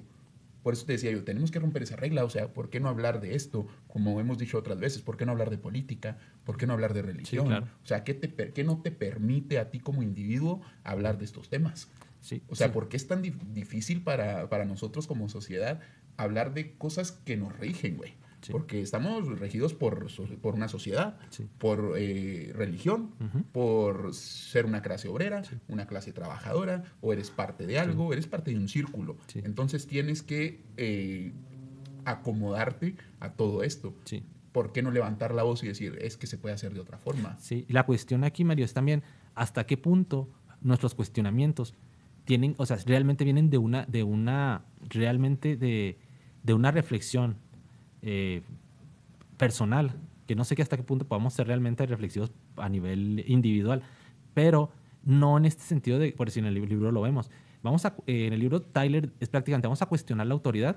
Por eso te decía yo, tenemos que romper esa regla, o sea, ¿por qué no hablar de esto? Como hemos dicho otras veces, ¿por qué no hablar de política? ¿Por qué no hablar de religión? O sea, te, ¿qué no te permite a ti como individuo hablar de estos temas? o sea, ¿por qué es tan difícil para, nosotros como sociedad hablar de cosas que nos rigen, güey? Porque estamos regidos por, por una sociedad, por eh, religión, por ser una clase obrera, una clase trabajadora, o eres parte de algo, eres parte de un círculo. Entonces tienes que eh, acomodarte a todo esto. ¿Por qué no levantar la voz y decir, es que se puede hacer de otra forma? Sí, la cuestión aquí, Mario, es también hasta qué punto nuestros cuestionamientos o sea, realmente vienen de una, de una, realmente de, una reflexión eh, personal, que no sé qué hasta qué punto podemos ser realmente reflexivos a nivel individual, pero no en este sentido de, por si en el libro lo vemos, vamos a, eh, en el libro Tyler es prácticamente, vamos a cuestionar la autoridad,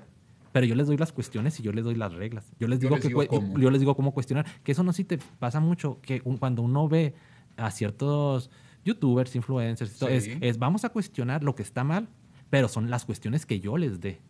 pero yo les doy las cuestiones y yo les doy las reglas. Yo les digo, cómo. les digo cómo cuestionar, que eso no sí te pasa mucho, que cuando uno ve a ciertos youtubers, influencers, sí. es, vamos a cuestionar lo que está mal, pero son las cuestiones que yo les dé,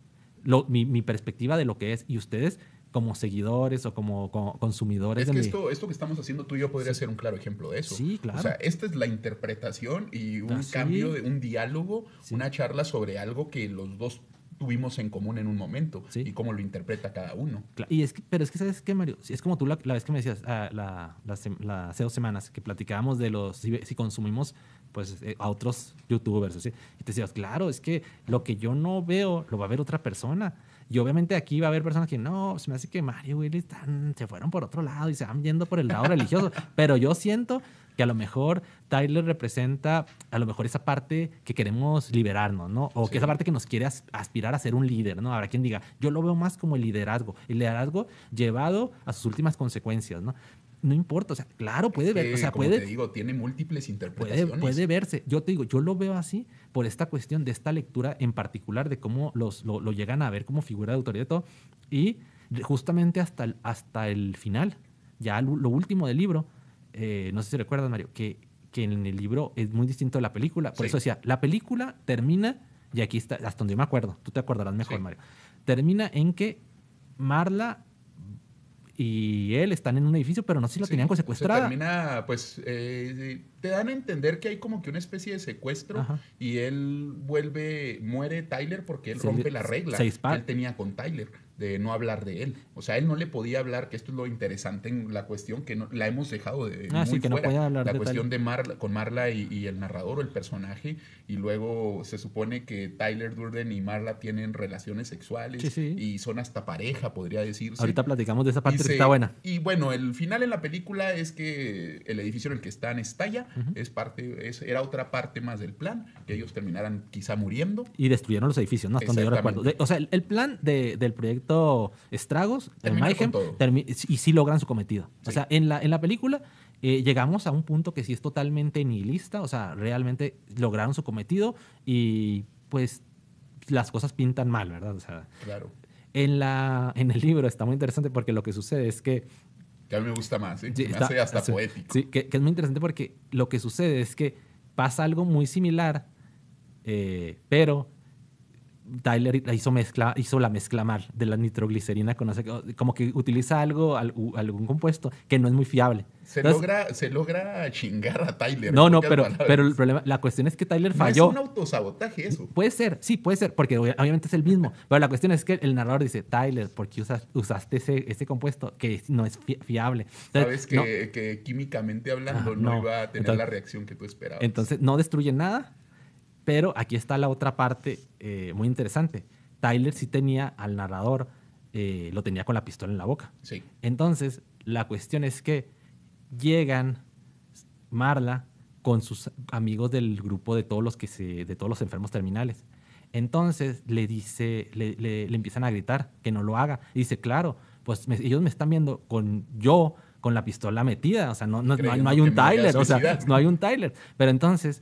mi, mi, perspectiva de lo que es y ustedes como seguidores o como, consumidores. Es que esto, esto que estamos haciendo tú y yo podría ser un claro ejemplo de eso. Sí, claro. O sea, esta es la interpretación y un cambio, de un diálogo, una charla sobre algo que los dos tuvimos en común en un momento y cómo lo interpreta cada uno. Y pero es que, ¿sabes qué, Mario? es como tú la, vez que me decías, ah, hace dos semanas, que platicábamos de los, si, consumimos pues eh, a otros youtubers, Y te decías, claro, es que lo que yo no veo lo va a ver otra persona. Y obviamente aquí va a haber personas que no, se me hace que Mario y Willy se fueron por otro lado y se van yendo por el lado religioso. Pero yo siento que a lo mejor Tyler representa a lo mejor esa parte que queremos liberarnos, ¿no? O que esa parte que nos quiere aspirar a ser un líder, ¿no? Habrá quien diga, yo lo veo más como el liderazgo, el liderazgo llevado a sus últimas consecuencias, ¿no? no importa, o sea, claro, puede ver, o sea, como Te digo, tiene múltiples interpretaciones. Puede, verse, yo te digo, yo lo veo así por esta cuestión de esta lectura en particular, de cómo los, lo, llegan a ver como figura de autoridad y todo, y justamente hasta el, hasta el final, ya lo último del libro, eh, no sé si recuerdas, Mario, que, que en el libro es muy distinto de la película. Por eso decía, la película termina, y aquí está, hasta donde yo me acuerdo, tú te acordarás mejor, Mario, termina en que Marla y él están en un edificio, pero no sé si lo tenían secuestrada. Se termina, pues, eh, te dan a entender que hay como que una especie de secuestro y él vuelve, muere Tyler porque él rompe la regla que él tenía con Tyler de no hablar de él. O sea, él no le podía hablar, que esto es lo interesante en la cuestión, que no, la hemos dejado de, ah, muy que fuera. la cuestión de Marla, con Marla y, el narrador o el personaje, y luego se supone que Tyler Durden y Marla tienen relaciones sexuales y son hasta pareja, podría decirse. Ahorita platicamos de esa parte está buena. Y bueno, el final en la película es que el edificio en el que están estalla, es parte, es, era otra parte más del plan, que ellos terminaran quizá muriendo. Y destruyeron los edificios, ¿no? Hasta donde yo o sea, el, el plan de, del proyecto estragos, el Mayhem, y sí logran su cometido. O sea, en la, en la película eh, llegamos a un punto que sí es totalmente nihilista, o sea, realmente lograron su cometido y pues las cosas pintan mal, ¿verdad? claro. En, la, en el libro está muy interesante porque lo que sucede es que... Que a mí me gusta más, ¿eh? sí, me hace hasta poético. Sí, que, es muy interesante porque lo que sucede es que pasa algo muy similar, eh, pero Tyler hizo, mezcla, hizo la mezcla mal de la nitroglicerina con como que utiliza algo, algún compuesto que no es muy fiable. Se, logra, se logra chingar a Tyler. No, no, pero, pero el problema, la cuestión es que Tyler falló. es un autosabotaje eso. Puede ser, sí, puede ser, porque obviamente es el mismo. pero la cuestión es que el narrador dice, Tyler, ¿por qué usas, usaste ese, compuesto que no es fiable? Sabes que, químicamente hablando no, va iba a tener la reacción que tú esperabas. Entonces no destruye nada, pero aquí está la otra parte eh, muy interesante. Tyler sí tenía al narrador, eh, lo tenía con la pistola en la boca. Sí. Entonces, la cuestión es que llegan Marla con sus amigos del grupo de todos los, que de todos los enfermos terminales. Entonces le dice, le, empiezan a gritar que no lo haga. dice, claro, pues ellos me están viendo con yo, con la pistola metida. O sea, no, no, no, hay un Tyler. O sea, no hay un Tyler. Pero entonces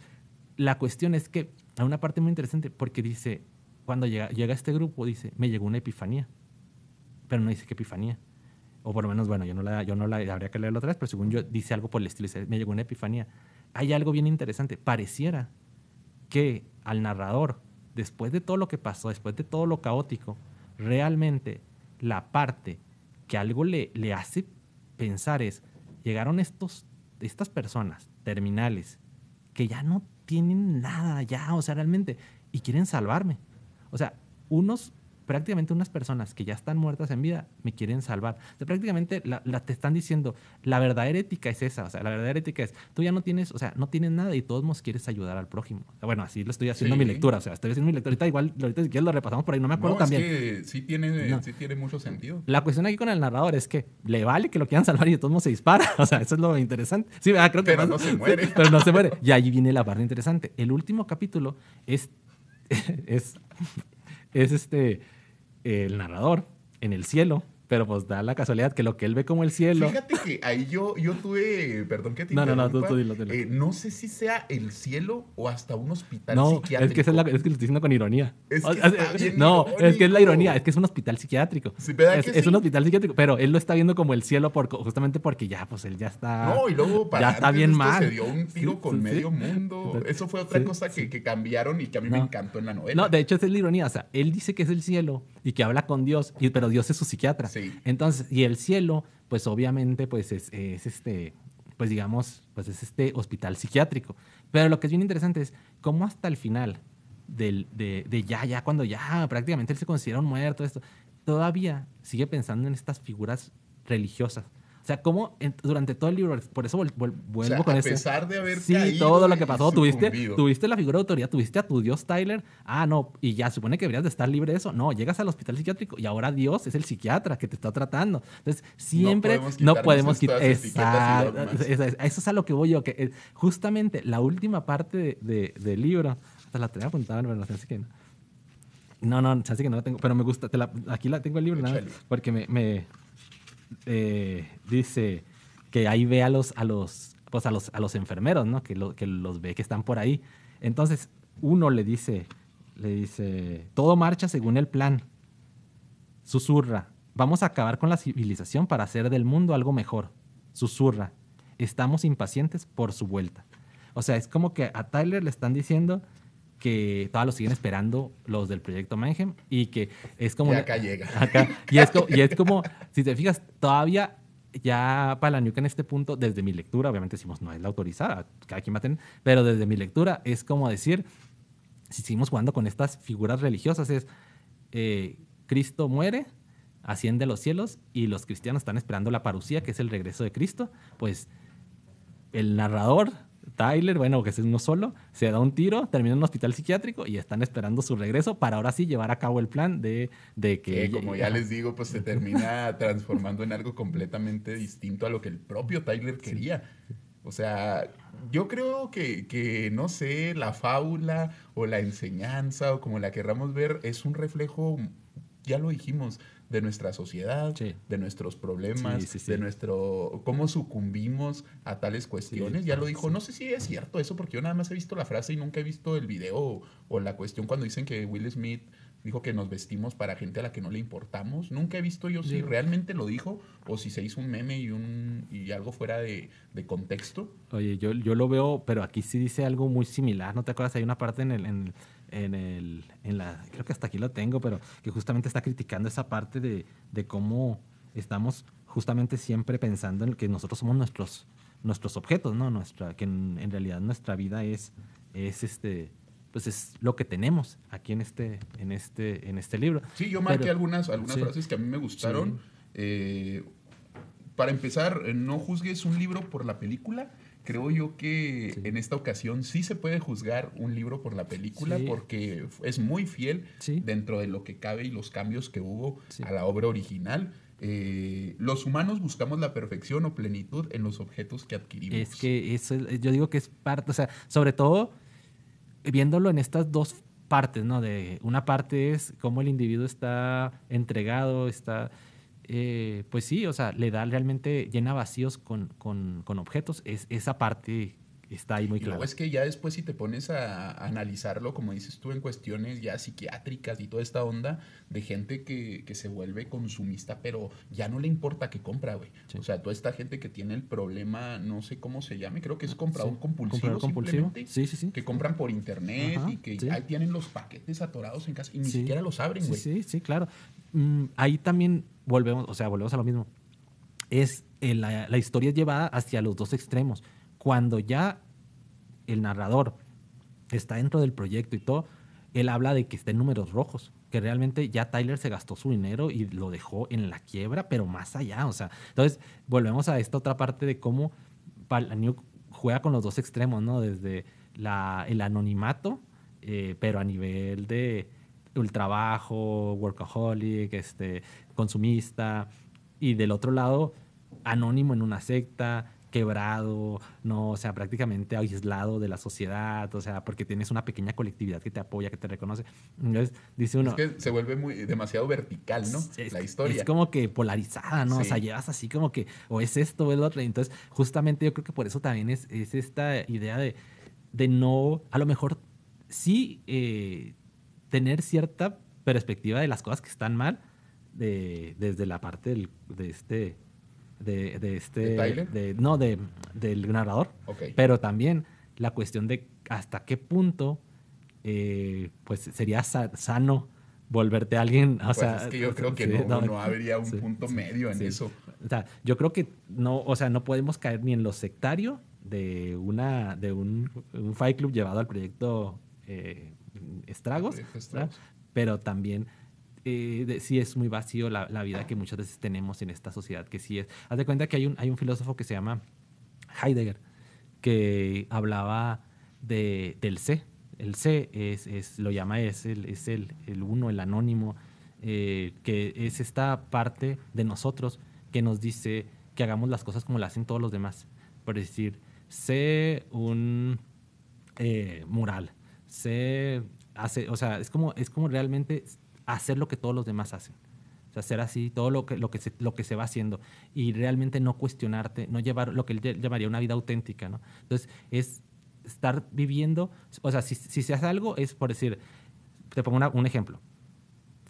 la cuestión es que hay una parte muy interesante porque dice, cuando llega, llega este grupo, dice, me llegó una epifanía, pero no dice qué epifanía. O por lo menos, bueno, yo no la, yo no la habría que leerlo otra pero según yo dice algo por el estilo, dice, me llegó una epifanía. Hay algo bien interesante. Pareciera que al narrador, después de todo lo que pasó, después de todo lo caótico, realmente la parte que algo le, le hace pensar es, llegaron estos, estas personas terminales que ya no tienen nada ya, o sea, realmente, y quieren salvarme. O sea, unos prácticamente unas personas que ya están muertas en vida me quieren salvar. O prácticamente te están diciendo, la verdadera ética es esa, o sea, la verdadera ética es, tú ya no tienes, o sea, no tienes nada y todos nos quieres ayudar al prójimo. bueno, así lo estoy haciendo mi lectura, o sea, estoy haciendo mi lectura. Ahorita igual, ahorita si quieres lo repasamos por ahí, no me acuerdo también. sí tiene, sí tiene mucho sentido. La cuestión aquí con el narrador es que le vale que lo quieran salvar y de todos se dispara, o sea, eso es lo interesante. Sí, ah, creo que pero no se muere. pero no se muere. Y ahí viene la parte interesante. El último capítulo es es, es este el narrador en el cielo, pero pues da la casualidad que lo que él ve como el cielo. Fíjate que ahí yo, yo tuve, perdón que te No, no, no, tú, dilo, eh, no sé si sea el cielo o hasta un hospital no, psiquiátrico. Es que, es, que lo estoy diciendo con ironía. no, es que es la ironía, es que es un hospital psiquiátrico. es, un hospital psiquiátrico, pero él lo está viendo como el cielo justamente porque ya, pues él ya está. No, y luego para. Ya está bien mal. Se dio un tiro con medio mundo. Eso fue otra cosa que, cambiaron y que a mí me encantó en la novela. No, de hecho, es la ironía. O sea, él dice que es el cielo y que habla con Dios, y, pero Dios es su psiquiatra. Entonces, y el cielo, pues obviamente, pues es, este, pues digamos, pues es este hospital psiquiátrico. Pero lo que es bien interesante es cómo hasta el final de, ya, ya, cuando ya prácticamente él se considera un muerto, esto, todavía sigue pensando en estas figuras religiosas o sea, como durante todo el libro, por eso vuelvo con A este pesar de haber Sí, todo lo que pasó, tuviste, tuviste la figura de autoridad, tuviste a tu Dios Tyler. Ah, no, y ya supone que deberías de estar libre de eso. No, llegas al hospital psiquiátrico y ahora Dios es el psiquiatra que te está tratando. Entonces, siempre no podemos quitar. eso es a lo que voy yo, eh, justamente la última parte del libro, hasta la tenía apuntada, pero no sé que no. No, no, que no la tengo, pero me gusta, aquí la tengo el libro, nada, porque me eh, dice que ahí ve a los, a los, pues a los, a los enfermeros, Que, que los ve que están por ahí. Entonces, uno le dice, le dice, todo marcha según el plan. Susurra, vamos a acabar con la civilización para hacer del mundo algo mejor. Susurra, estamos impacientes por su vuelta. O sea, es como que a Tyler le están diciendo que todavía lo siguen esperando los del proyecto Manheim, y que es como... Y acá llega. y, es como, si te fijas, todavía ya para Palaniuca en este punto, desde mi lectura, obviamente decimos no es la autorizada, cada quien maten, pero desde mi lectura es como decir, si seguimos jugando con estas figuras religiosas, es eh, Cristo muere, asciende a los cielos y los cristianos están esperando la parucía, que es el regreso de Cristo, pues el narrador Tyler, bueno, que es uno solo, se da un tiro, termina en un hospital psiquiátrico y están esperando su regreso para ahora sí llevar a cabo el plan de, de que... como ya les digo, pues se termina transformando en algo completamente distinto a lo que el propio Tyler quería. O sea, yo creo que, que, no sé, la fábula o la enseñanza o como la querramos ver es un reflejo, ya lo dijimos, de nuestra sociedad, de nuestros problemas, de nuestro cómo sucumbimos a tales cuestiones. ya lo dijo, no sé si es cierto eso, porque yo nada más he visto la frase y nunca he visto el video o, la cuestión cuando dicen que Will Smith dijo que nos vestimos para gente a la que no le importamos. Nunca he visto yo si realmente lo dijo o si se hizo un meme y, un, y algo fuera de, de contexto. Oye, yo, yo lo veo, pero aquí sí dice algo muy similar, ¿no te acuerdas? Hay una parte En el en el, en la, creo que hasta aquí lo tengo, pero que justamente está criticando esa parte de, de cómo estamos justamente siempre pensando en que nosotros somos nuestros, nuestros objetos, ¿no? Nuestra, que en, realidad nuestra vida es, es este, pues es lo que tenemos aquí en este, en este, en este libro. Sí, yo marqué algunas, algunas frases que a mí me gustaron. Eh, para empezar, eh, no juzgues un libro por la película, creo yo que en esta ocasión sí se puede juzgar un libro por la película porque es muy fiel dentro de lo que cabe y los cambios que hubo a la obra original. Eh, los humanos buscamos la perfección o plenitud en los objetos que adquirimos. Es que eso, yo digo que es parte, o sea, sobre todo viéndolo en estas dos partes, ¿no? De una parte es cómo el individuo está entregado, está eh, pues sí, o sea, le da realmente, llena vacíos con, con, con objetos. Es, esa parte está ahí muy clara. es que ya después si te pones a, analizarlo, como dices tú, en cuestiones ya psiquiátricas y toda esta onda de gente que, que se vuelve consumista, pero ya no le importa qué compra, güey. O sea, toda esta gente que tiene el problema, no sé cómo se llame, creo que es comprador compulsivo, ¿Comprador compulsivo? Sí, sí, sí. Que compran por internet y que ahí tienen los paquetes atorados en casa y ni siquiera los abren, güey. Sí, sí, claro. Mm, ahí también volvemos, o sea, volvemos a lo mismo. Es eh, la, historia es llevada hacia los dos extremos. Cuando ya el narrador está dentro del proyecto y todo, él habla de que estén números rojos, que realmente ya Tyler se gastó su dinero y lo dejó en la quiebra, pero más allá, o sea, entonces volvemos a esta otra parte de cómo Palaniuk juega con los dos extremos, ¿no? Desde el anonimato, eh, pero a nivel de, el trabajo workaholic, este, consumista, y del otro lado, anónimo en una secta, quebrado, no, o sea, prácticamente aislado de la sociedad, o sea, porque tienes una pequeña colectividad que te apoya, que te reconoce. Entonces, dice uno... Es que se vuelve muy, demasiado vertical, ¿no? la historia. Es como que polarizada, ¿no? O sea, llevas así como que, o es esto o es lo otro. Entonces, justamente yo creo que por eso también es, es esta idea de, de no, a lo mejor sí... Eh, tener cierta perspectiva de las cosas que están mal de, desde la parte del, de este de, de este no de, del narrador pero también la cuestión de hasta qué punto eh, pues sería sano volverte a alguien o pues es que yo creo que no, habría un punto medio en eso yo creo que no o sea no podemos caer ni en lo sectario de una de un, fight club llevado al proyecto eh, estragos, pero también eh, es muy vacío la, vida que muchas veces tenemos en esta sociedad, que sí es. Haz de cuenta que hay un, hay un filósofo que se llama Heidegger, que hablaba de, del C. El C es, lo llama es el, es el, uno, el anónimo, eh, que es esta parte de nosotros que nos dice que hagamos las cosas como las hacen todos los demás. Por decir, sé un eh, mural, se o sea, es como, es como realmente hacer lo que todos los demás hacen. hacer así, todo lo que, lo, que se, lo que se va haciendo y realmente no cuestionarte, no llevar lo que él llamaría una vida auténtica, Entonces, es estar viviendo, o sea, si, se hace algo es por decir, te pongo un ejemplo,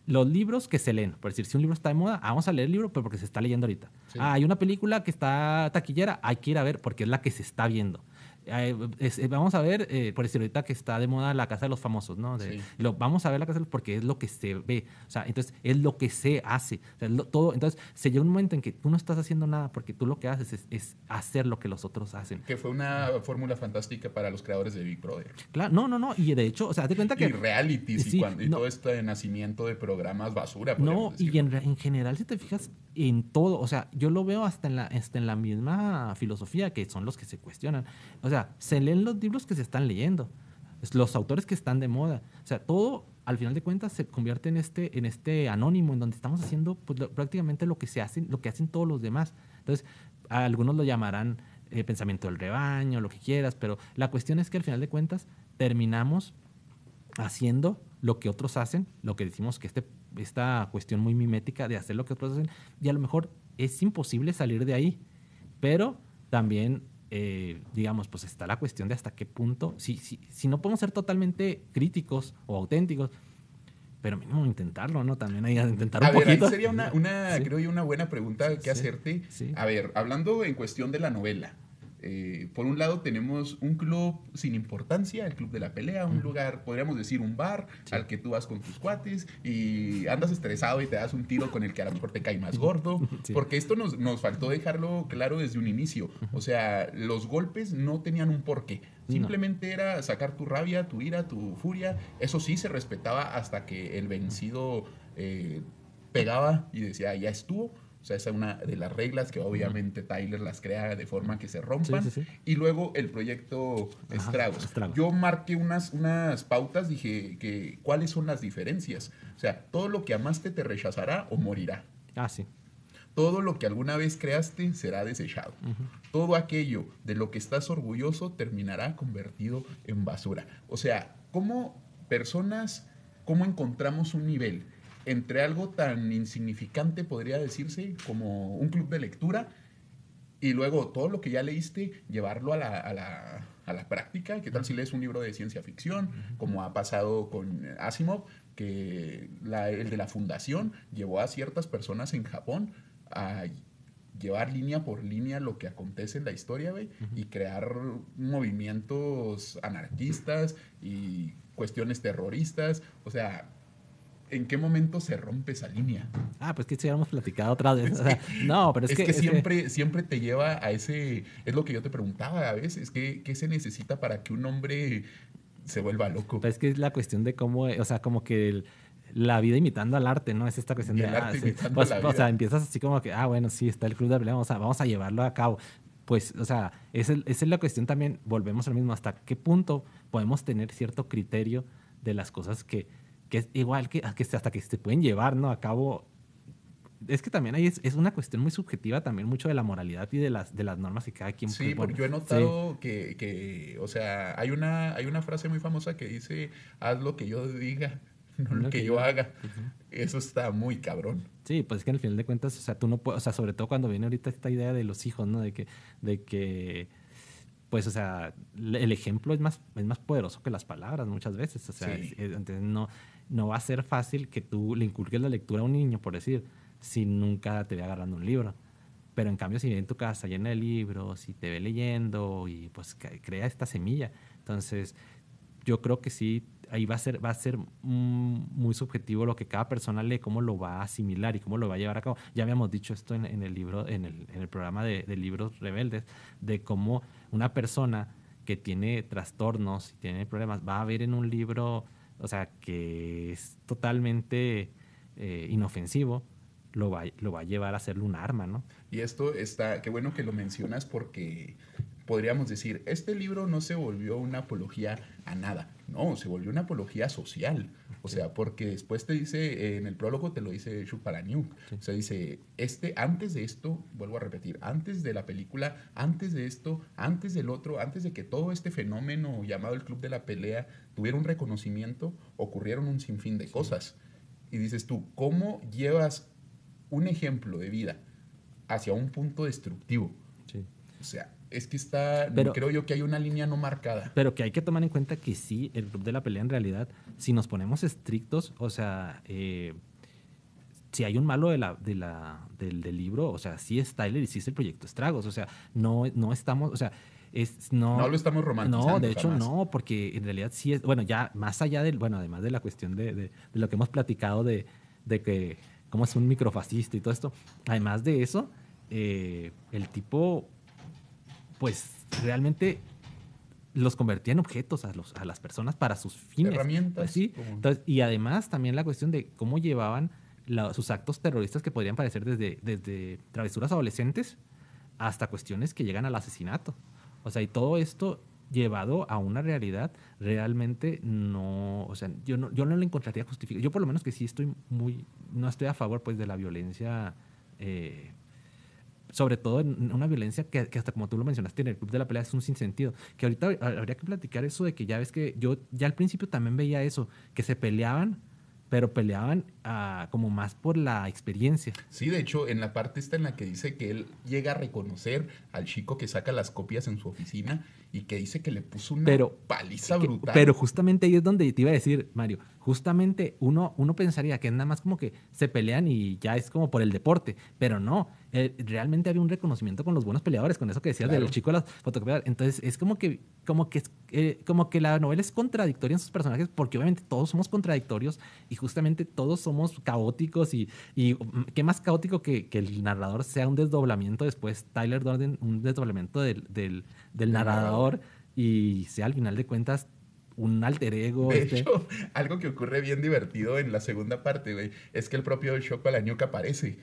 los libros que se leen. Por decir, si un libro está de moda, ah, vamos a leer el libro, pero porque se está leyendo ahorita. Ah, hay una película que está taquillera, hay que ir a ver porque es la que se está viendo. Eh, vamos a ver, eh, por decir ahorita que está de moda la casa de los famosos, ¿no? vamos a ver la casa de los porque es lo que se ve, o sea, entonces es lo que se hace, todo, entonces se llega un momento en que tú no estás haciendo nada porque tú lo que haces es, hacer lo que los otros hacen. Que fue una fórmula fantástica para los creadores de Big Brother. Claro, no, no, no, y de hecho, o sea, cuenta que... Y reality y, cuando, esto no, todo este nacimiento de programas basura. No, y en, en general, si te fijas, en todo, o sea, yo lo veo hasta en, la, hasta en la misma filosofía que son los que se cuestionan. O sea, se leen los libros que se están leyendo, los autores que están de moda. O sea, todo al final de cuentas se convierte en este, en este anónimo, en donde estamos haciendo pues, prácticamente lo que, se hacen, lo que hacen todos los demás. Entonces, algunos lo llamarán eh, pensamiento del rebaño, lo que quieras, pero la cuestión es que al final de cuentas terminamos haciendo lo que otros hacen, lo que decimos que este esta cuestión muy mimética de hacer lo que otros hacen y a lo mejor es imposible salir de ahí, pero también, eh, digamos, pues está la cuestión de hasta qué punto, si, si, no podemos ser totalmente críticos o auténticos, pero mínimo intentarlo, ¿no? También hay que intentar un ver, Ahí sería una, una creo yo, una buena pregunta que hacerte. A ver, hablando en cuestión de la novela, eh, por un lado tenemos un club sin importancia, el club de la pelea, un lugar, podríamos decir un bar al que tú vas con tus cuates y andas estresado y te das un tiro con el que a lo mejor te cae más gordo, porque esto nos, nos, faltó dejarlo claro desde un inicio, o sea, los golpes no tenían un porqué, simplemente era sacar tu rabia, tu ira, tu furia, eso sí se respetaba hasta que el vencido... Eh, pegaba y decía, ya estuvo, o sea, esa es una de las reglas que obviamente Tyler las crea de forma que se rompan. Y luego el proyecto Estragos. Yo marqué unas, unas pautas, dije que cuáles son las diferencias. O sea, todo lo que amaste te rechazará o morirá. Ah, sí. Todo lo que alguna vez creaste será desechado. Todo aquello de lo que estás orgulloso terminará convertido en basura. O sea, ¿cómo personas, cómo encontramos un nivel? entre algo tan insignificante, podría decirse, como un club de lectura, y luego todo lo que ya leíste, llevarlo a la, a la, práctica. ¿Qué tal si lees un libro de ciencia ficción, como ha pasado con Asimov, que el de la fundación llevó a ciertas personas en Japón a llevar línea por línea lo que acontece en la historia, y crear movimientos anarquistas y cuestiones terroristas. O sea, ¿en qué momento se rompe esa línea? Ah, pues que esto ya hemos platicado otra vez. no, pero es, que, es siempre, que... siempre te lleva a ese, es lo que yo te preguntaba a veces, ¿qué, se necesita para que un hombre se vuelva loco? Pues es que es la cuestión de cómo, o sea, como que la vida imitando al arte, ¿no? Es esta cuestión de... Ah, pues, o sea, empiezas así como que, ah, bueno, sí, está el club de vamos a, vamos a llevarlo a cabo pues, o sea, esa, es la cuestión también, volvemos al mismo, hasta qué punto podemos tener cierto criterio de las cosas que que es igual que, ah, que hasta que se pueden llevar, ¿no? A cabo es que también ahí es, una cuestión muy subjetiva también mucho de la moralidad y de las, de las normas que cada quien Sí, porque yo he notado que, o sea, hay una, hay una frase muy famosa que dice, haz lo que yo diga, no lo, que, yo, haga. Eso está muy cabrón. Sí, pues es que al final de cuentas, o sea, tú no puedes, o sea, sobre todo cuando viene ahorita esta idea de los hijos, ¿no? De que, de que pues, o sea, el ejemplo es más, más poderoso que las palabras muchas veces. O sea, sí. entonces no, no va a ser fácil que tú le inculques la lectura a un niño, por decir, si nunca te ve agarrando un libro. Pero en cambio, si viene en tu casa llena de libros si te ve leyendo y pues crea esta semilla. Entonces, yo creo que sí, ahí va a ser, va a ser mm, muy subjetivo lo que cada persona lee, cómo lo va a asimilar y cómo lo va a llevar a cabo. Ya habíamos dicho esto en, el libro, en el, programa de, de libros rebeldes, de cómo una persona que tiene trastornos y tiene problemas va a ver en un libro o sea, que es totalmente eh, inofensivo, lo va, a llevar a ser un arma, ¿no? Y esto está, qué bueno que lo mencionas porque podríamos decir, este libro no se volvió una apología nada. No, se volvió una apología social. O sea, porque después te dice, eh, en el prólogo te lo dice Shupalaniuk. Okay. O sea, dice, este, antes de esto, vuelvo a repetir, antes de la película, antes de esto, antes del otro, antes de que todo este fenómeno llamado el Club de la Pelea tuviera un reconocimiento, ocurrieron un sinfín de cosas. Y dices tú, ¿cómo llevas un ejemplo de vida hacia un punto destructivo? O sea, es que está, pero, creo yo que hay una línea no marcada. Pero que hay que tomar en cuenta que sí, el club de la pelea en realidad, si nos ponemos estrictos, o sea, eh, si hay un malo de la, de la, del, libro, o sea, sí es Tyler y sí es el proyecto Estragos, o sea, no, no estamos, o sea, no, lo estamos romantizando. No, de hecho no, porque en realidad sí es, bueno, ya más allá del, bueno, además de la cuestión de, lo que hemos platicado de, que cómo es un microfascista y todo esto, además de eso, eh, el tipo pues realmente los convertían en objetos a, las personas para sus fines. Herramientas. y además también la cuestión de cómo llevaban sus actos terroristas que podrían parecer desde, desde travesuras adolescentes hasta cuestiones que llegan al asesinato. O sea, y todo esto llevado a una realidad realmente no, o sea, yo no, yo no encontraría justificado. Yo por lo menos que sí estoy muy, no estoy a favor pues de la violencia eh, sobre todo en una violencia que, hasta como tú lo mencionaste en el club de la pelea es un sinsentido. Que ahorita habría que platicar eso de que ya ves que yo ya al principio también veía eso, que se peleaban, pero peleaban ah, como más por la experiencia. Sí, de hecho, en la parte esta en la que dice que él llega a reconocer al chico que saca las copias en su oficina y que dice que le puso una paliza brutal. pero justamente ahí es donde te iba a decir, Mario, justamente uno, uno pensaría que nada más como que se pelean y ya es como por el deporte, pero no, eh, realmente había un reconocimiento con los buenos peleadores, con eso que decías de los chicos de las fotocopiadoras. Entonces es como que, como, que, eh, como que la novela es contradictoria en sus personajes, porque obviamente todos somos contradictorios y justamente todos somos caóticos y, mm, qué más caótico que, que el narrador sea un desdoblamiento después, Tyler Dorden, un desdoblamiento del, del, del narrador y sea al final de cuentas un alter ego. De este. hecho, algo que ocurre bien divertido en la segunda parte, güey, es que el propio Shoko aparece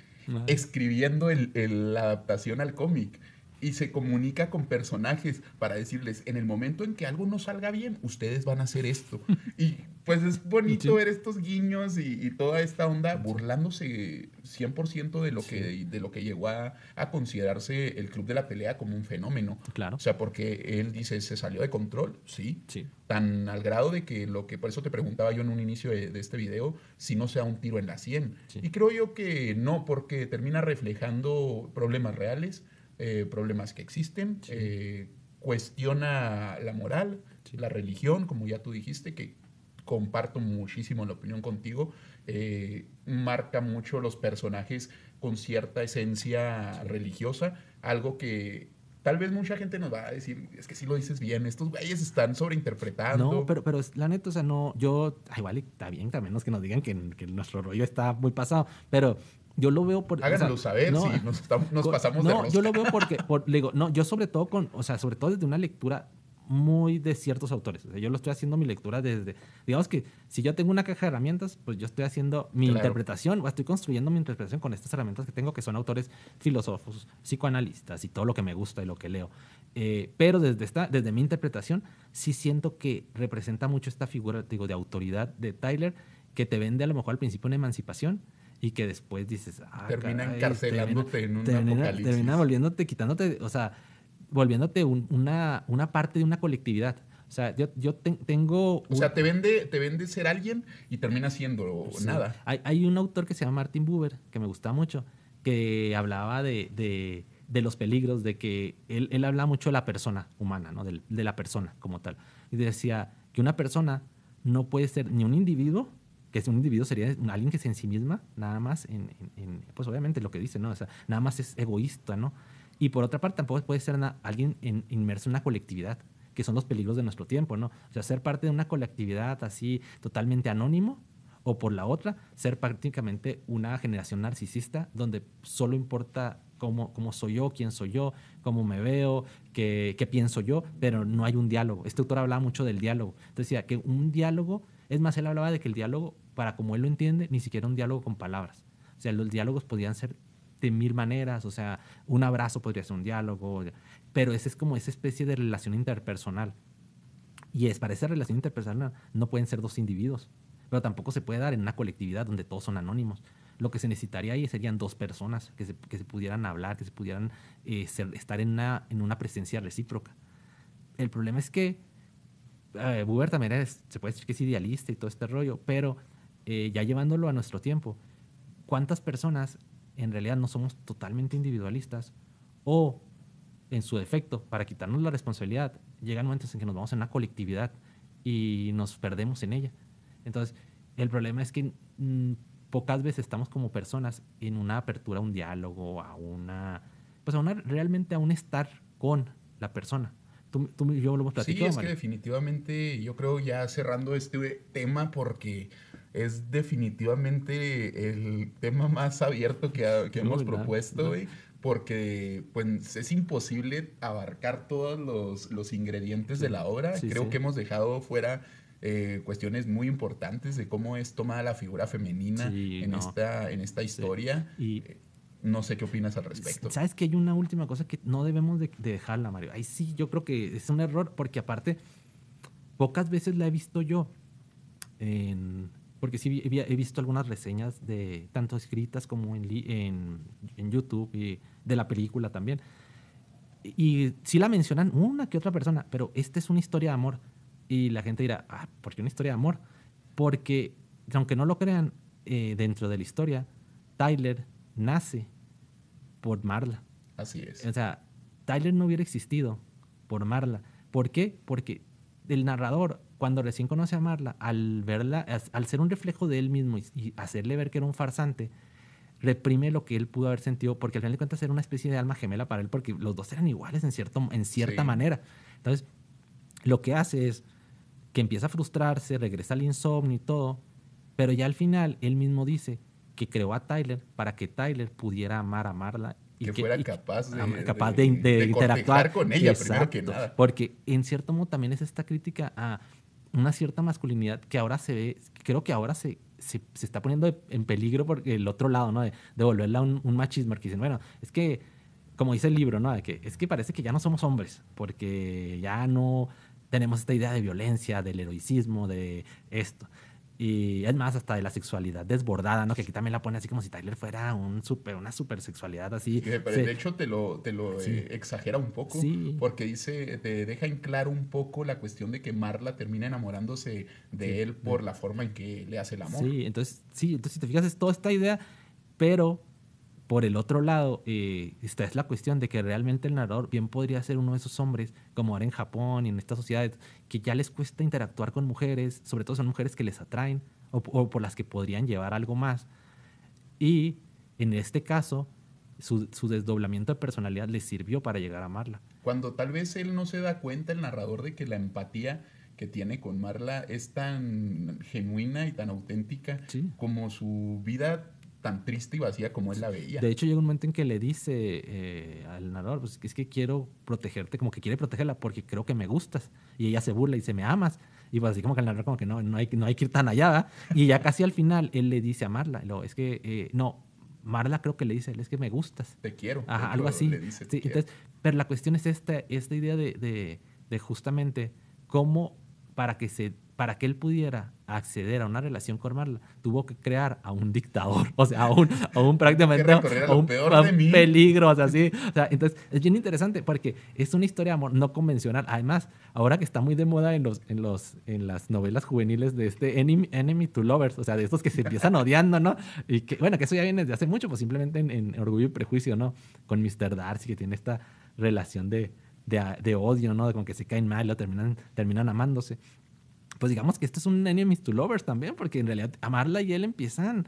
escribiendo el, la adaptación al cómic y se comunica con personajes para decirles, en el momento en que algo no salga bien, ustedes van a hacer esto. y pues es bonito ver estos guiños y, toda esta onda burlándose 100% de lo, que, de lo que llegó a, considerarse el club de la pelea como un fenómeno. Claro. O sea, porque él dice, se salió de control, sí. Sí. Tan al grado de que lo que, por eso te preguntaba yo en un inicio de, este video, si no sea un tiro en la 100. Y creo yo que no, porque termina reflejando problemas reales eh, problemas que existen, eh, cuestiona la moral, la religión, como ya tú dijiste, que comparto muchísimo la opinión contigo, eh, marca mucho los personajes con cierta esencia religiosa, algo que tal vez mucha gente nos va a decir, es que si lo dices bien, estos güeyes están sobreinterpretando. No, pero, pero la neta, o sea, no, yo, igual está bien, también menos que nos digan que, que, nuestro rollo está muy pasado, pero yo lo veo porque Háganlo saber si nos, pasamos no, de yo lo veo porque, digo, no, yo sobre todo con, o sea, sobre todo desde una lectura muy de ciertos autores. yo lo estoy haciendo mi lectura desde, digamos que si yo tengo una caja de herramientas, pues yo estoy haciendo mi interpretación, o estoy construyendo mi interpretación con estas herramientas que tengo, que son autores filósofos, psicoanalistas y todo lo que me gusta y lo que leo. Eh, pero desde, esta, desde mi interpretación, sí siento que representa mucho esta figura digo, de autoridad de Tyler, que te vende a lo mejor al principio una emancipación, y que después dices, ah, termina encarcelándote en un Termina volviéndote, quitándote, o sea, volviéndote una, una parte de una colectividad. O sea, yo, tengo... O sea, te vende, te vende ser alguien y termina siendo nada. Hay, un autor que se llama Martin Buber, que me gusta mucho, que hablaba de, de, los peligros, de que él, él habla mucho de la persona humana, ¿no? de, la persona como tal. Y decía que una persona no puede ser ni un individuo que es un individuo sería alguien que se misma, nada más en, pues obviamente lo que dice, ¿no? nada más es egoísta, ¿no? Y por otra parte, tampoco puede ser alguien inmerso en una colectividad, que son los peligros de nuestro tiempo, ¿no? O sea, ser parte de una colectividad así totalmente anónimo, o por la otra, ser prácticamente una generación narcisista donde solo importa cómo, cómo soy yo, quién soy yo, cómo me veo, qué, qué pienso yo, pero no hay un diálogo. Este autor hablaba mucho del diálogo. Entonces decía que un diálogo es más, él hablaba de que el diálogo, para como él lo entiende, ni siquiera un diálogo con palabras. O sea, los diálogos podían ser de mil maneras, o sea, un abrazo podría ser un diálogo, pero esa es como esa especie de relación interpersonal. Y es para esa relación interpersonal no pueden ser dos individuos, pero tampoco se puede dar en una colectividad donde todos son anónimos. Lo que se necesitaría ahí serían dos personas que se, pudieran hablar, que se pudieran eh, estar en en una presencia recíproca. El problema es que eh, Buber también se puede decir que es idealista y todo este rollo, pero eh, ya llevándolo a nuestro tiempo, ¿cuántas personas en realidad no somos totalmente individualistas o en su defecto, para quitarnos la responsabilidad, llegan momentos en que nos vamos en una colectividad y nos perdemos en ella. Entonces, el problema es que mm, pocas veces estamos como personas en una apertura a un diálogo, a una, pues a una, realmente a un estar con la persona yo lo Sí, es que definitivamente yo creo ya cerrando este tema porque es definitivamente el tema más abierto que, hemos propuesto, Porque pues, es imposible abarcar todos los, ingredientes de la obra. Creo que hemos dejado fuera eh, cuestiones muy importantes de cómo es tomada la figura femenina en, esta, en esta historia. Y, eh, no sé qué opinas al respecto. Sabes que hay una última cosa que no debemos de, dejarla, Mario. Ahí sí, yo creo que es un error porque aparte, pocas veces la he visto yo. porque sí he visto algunas reseñas de tanto escritas como en, en, YouTube y de la película también. Y, sí la mencionan una que otra persona, pero esta es una historia de amor. Y la gente dirá, ah, ¿por qué una historia de amor? Porque, aunque no lo crean, eh, dentro de la historia, Tyler nace por Marla. Así es. O sea, Tyler no hubiera existido por Marla. ¿Por qué? Porque el narrador, cuando recién conoce a Marla, al verla, al ser un reflejo de él mismo y, hacerle ver que era un farsante, reprime lo que él pudo haber sentido, porque al final de cuentas era una especie de alma gemela para él, porque los dos eran iguales en, cierto, en cierta manera. Entonces, lo que hace es que empieza a frustrarse, regresa al insomnio y todo, pero ya al final él mismo dice, que creó a Tyler para que Tyler pudiera amar, amarla. Y que, fuera capaz, de, capaz de, interactuar con ella, Porque en cierto modo también es esta crítica a una cierta masculinidad que ahora se ve, creo que ahora se, se, está poniendo en peligro porque el otro lado, ¿no? De, volverla un, un machismo, que dicen, bueno, es que, como dice el libro, ¿no? De que, es que parece que ya no somos hombres, porque ya no tenemos esta idea de violencia, del heroicismo, de esto. Y es más, hasta de la sexualidad desbordada, ¿no? Que aquí también la pone así como si Tyler fuera un super, una sexualidad así. pero de hecho te lo, te lo eh, exagera un poco, porque dice, te deja en claro un poco la cuestión de que Marla termina enamorándose de él por la forma en que le hace el amor. Sí, entonces, sí, entonces si te fijas es toda esta idea, pero por el otro lado, eh, esta es la cuestión de que realmente el narrador bien podría ser uno de esos hombres, como ahora en Japón y en estas sociedades, que ya les cuesta interactuar con mujeres, sobre todo son mujeres que les atraen o, por las que podrían llevar algo más. Y en este caso, su, desdoblamiento de personalidad le sirvió para llegar a Marla. Cuando tal vez él no se da cuenta, el narrador, de que la empatía que tiene con Marla es tan genuina y tan auténtica como su vida tan triste y vacía como él la veía. De hecho, llega un momento en que le dice eh, al narrador, pues es que quiero protegerte, como que quiere protegerla porque creo que me gustas. Y ella se burla y dice, me amas. Y pues así como que el narrador como que no, no hay, no hay que ir tan allá. Y ya casi al final él le dice a Marla, es que eh, no, Marla creo que le dice, es que me gustas. Te quiero. Ajá, algo así. pero la cuestión es esta, esta idea de justamente cómo para que se para que él pudiera acceder a una relación con Marla, tuvo que crear a un dictador, o sea, a un, a prácticamente a, un, peligro, o sea, sí. O sea, entonces, es bien interesante porque es una historia de amor no convencional. Además, ahora que está muy de moda en, los, en, los, en las novelas juveniles de este enemy, to Lovers, o sea, de estos que se empiezan odiando, ¿no? Y que, bueno, que eso ya viene desde hace mucho, pues simplemente en, Orgullo y Prejuicio, ¿no? Con Mr. Darcy, que tiene esta relación de, de, odio, ¿no? De con que se caen mal, lo terminan, terminan amándose pues digamos que este es un enemies to lovers también, porque en realidad Amarla y él empiezan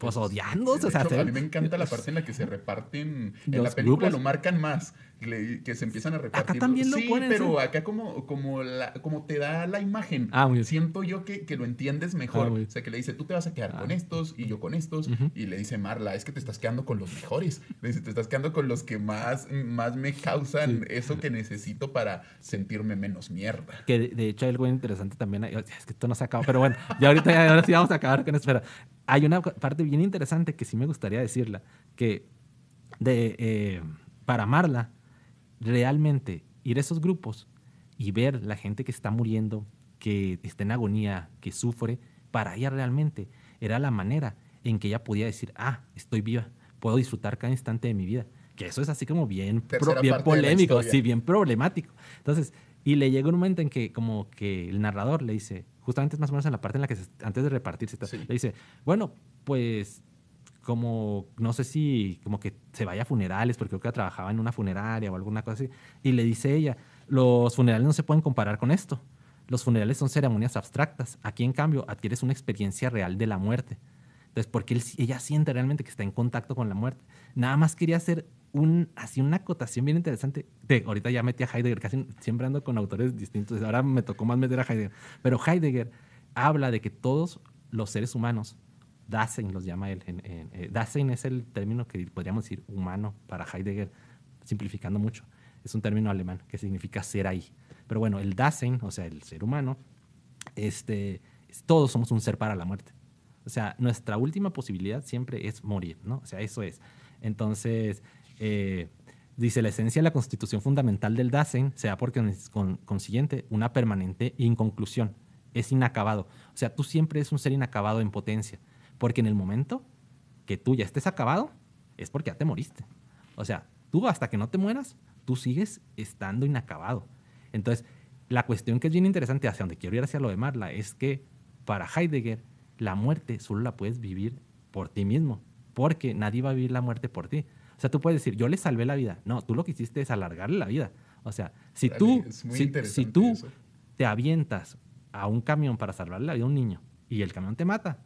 pues odiándose. O sea, A mí me encanta la parte en la que se reparten. en la película lo marcan más, que se empiezan a repartir. Acá también lo sí, Pero acá, como, como, te da la imagen, ah, siento yo que, lo entiendes mejor. Ah, o sea, que le dice, tú te vas a quedar ah. con estos y yo con estos. Y le dice Marla, es que te estás quedando con los mejores. Le dice, te estás quedando con los que más, más me causan eso que necesito para sentirme menos mierda. Que de, hecho, hay algo interesante también. Es que esto no se acaba, pero bueno, ya ahorita, ahora sí vamos a acabar con espera. espera hay una parte bien interesante que sí me gustaría decirla, que de, eh, para amarla, realmente ir a esos grupos y ver la gente que está muriendo, que está en agonía, que sufre, para ella realmente era la manera en que ella podía decir, ah, estoy viva, puedo disfrutar cada instante de mi vida. Que eso es así como bien, polémico, sí, bien problemático. Entonces, y le llega un momento en que como que el narrador le dice, justamente es más o menos en la parte en la que antes de repartirse, le dice, bueno, pues como, no sé si, como que se vaya a funerales, porque creo que trabajaba en una funeraria o alguna cosa así, y le dice ella, los funerales no se pueden comparar con esto, los funerales son ceremonias abstractas, aquí en cambio adquieres una experiencia real de la muerte. Entonces, porque ella siente realmente que está en contacto con la muerte. Nada más quería hacer un, así una acotación bien interesante. De, ahorita ya metí a Heidegger, casi siempre ando con autores distintos. Ahora me tocó más meter a Heidegger. Pero Heidegger habla de que todos los seres humanos, Dasein los llama él. Eh, Dasein es el término que podríamos decir humano para Heidegger, simplificando mucho. Es un término alemán que significa ser ahí. Pero bueno, el Dasein, o sea, el ser humano, este, todos somos un ser para la muerte. O sea, nuestra última posibilidad siempre es morir, ¿no? O sea, eso es. Entonces, eh, dice, la esencia de la constitución fundamental del Dasein sea porque con, consiguiente una permanente inconclusión, es inacabado. O sea, tú siempre es un ser inacabado en potencia, porque en el momento que tú ya estés acabado, es porque ya te moriste. O sea, tú hasta que no te mueras, tú sigues estando inacabado. Entonces, la cuestión que es bien interesante hacia donde quiero ir hacia lo de Marla es que para Heidegger la muerte solo la puedes vivir por ti mismo, porque nadie va a vivir la muerte por ti. O sea, tú puedes decir, yo le salvé la vida. No, tú lo que hiciste es alargarle la vida. O sea, si tú, si, tú te avientas a un camión para salvarle la vida a un niño y el camión te mata,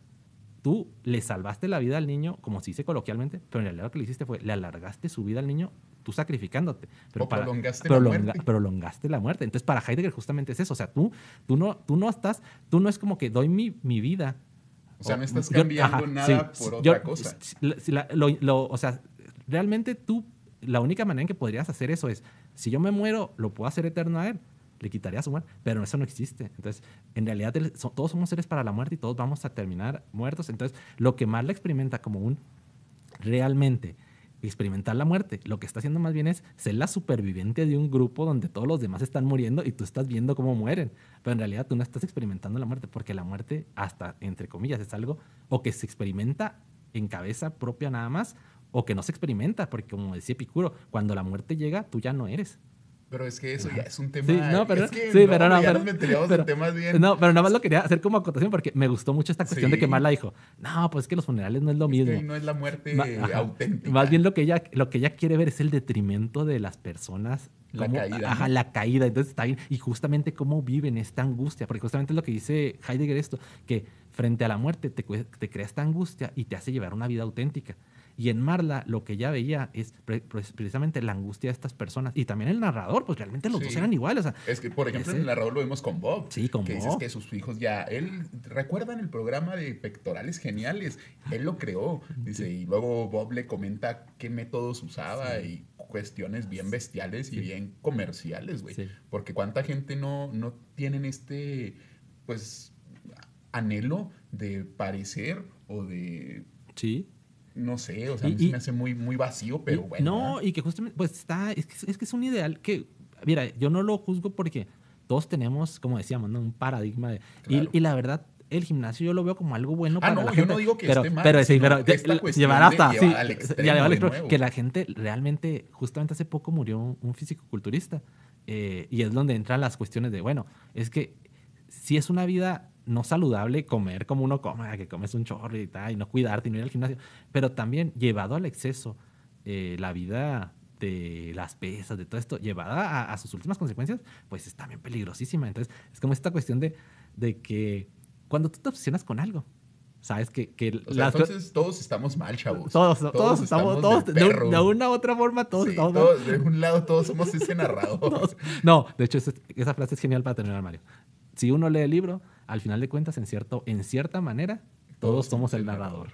tú le salvaste la vida al niño, como se dice coloquialmente, pero en realidad lo que le hiciste fue, le alargaste su vida al niño tú sacrificándote. Pero para, prolongaste, la muerte. prolongaste la muerte. Entonces, para Heidegger justamente es eso. O sea, tú, tú, no, tú no estás, tú no es como que doy mi, vida. O sea, no estás cambiando nada por otra cosa. o sea, realmente tú, la única manera en que podrías hacer eso es, si yo me muero, lo puedo hacer eterno a él, le quitaría su muerte, pero eso no existe. Entonces, en realidad todos somos seres para la muerte y todos vamos a terminar muertos. Entonces, lo que más la experimenta como un realmente experimentar la muerte. Lo que está haciendo más bien es ser la superviviente de un grupo donde todos los demás están muriendo y tú estás viendo cómo mueren. Pero en realidad tú no estás experimentando la muerte porque la muerte, hasta entre comillas, es algo o que se experimenta en cabeza propia nada más o que no se experimenta, porque como decía Picuro, cuando la muerte llega, tú ya no eres. Pero es que eso ya es un tema. Sí, pero, sí, no, pero no, pero, No, pero nada más lo quería hacer como acotación porque me gustó mucho esta cuestión de que Marla dijo: No, pues es que los funerales no es lo mismo. no es la muerte auténtica. Más bien lo que, ella, lo que ella quiere ver es el detrimento de las personas. La caída. Ajá, la caída. Entonces está bien. Y justamente cómo viven esta angustia. Porque justamente es lo que dice Heidegger esto: que frente a la muerte te, te crea esta angustia y te hace llevar una vida auténtica. Y en Marla lo que ya veía es pues, precisamente la angustia de estas personas. Y también el narrador, pues realmente los dos eran iguales. es que, por ejemplo, en el narrador lo vemos con Bob. Sí, con que Bob. que sus hijos ya, él, recuerdan el programa de pectorales geniales, él lo creó. Dice, y luego Bob le comenta qué métodos usaba y cuestiones bien bestiales y bien comerciales, güey. Porque cuánta gente no, no tienen este, pues, anhelo de parecer o de... Sí no sé, o sea, me hace muy, muy vacío, pero bueno. No, y que justamente, pues está, es que, es un ideal que, mira, yo no lo juzgo porque todos tenemos, como decíamos, ¿no? un paradigma de, y, la verdad el gimnasio yo lo veo como algo bueno ah, para no, yo no digo que pero, esté mal, pero pero llevar hasta sí, que la gente realmente justamente hace poco murió un, físico culturista eh, y es donde entran las cuestiones de bueno es que si es una vida no saludable comer como uno come, que comes un chorro y tal, y no cuidarte y no ir al gimnasio, pero también llevado al exceso, eh, la vida de las pesas, de todo esto, llevada a, sus últimas consecuencias, pues es también peligrosísima. Entonces, es como esta cuestión de, de que cuando tú te obsesionas con algo, sabes que, entonces todos estamos mal chavos todos todos, estamos, todos de, una u otra forma todos de un lado todos somos ese no de hecho esa, frase es genial para el armario. si uno lee el libro al final de cuentas, en, cierto, en cierta manera, todos, somos el narrador.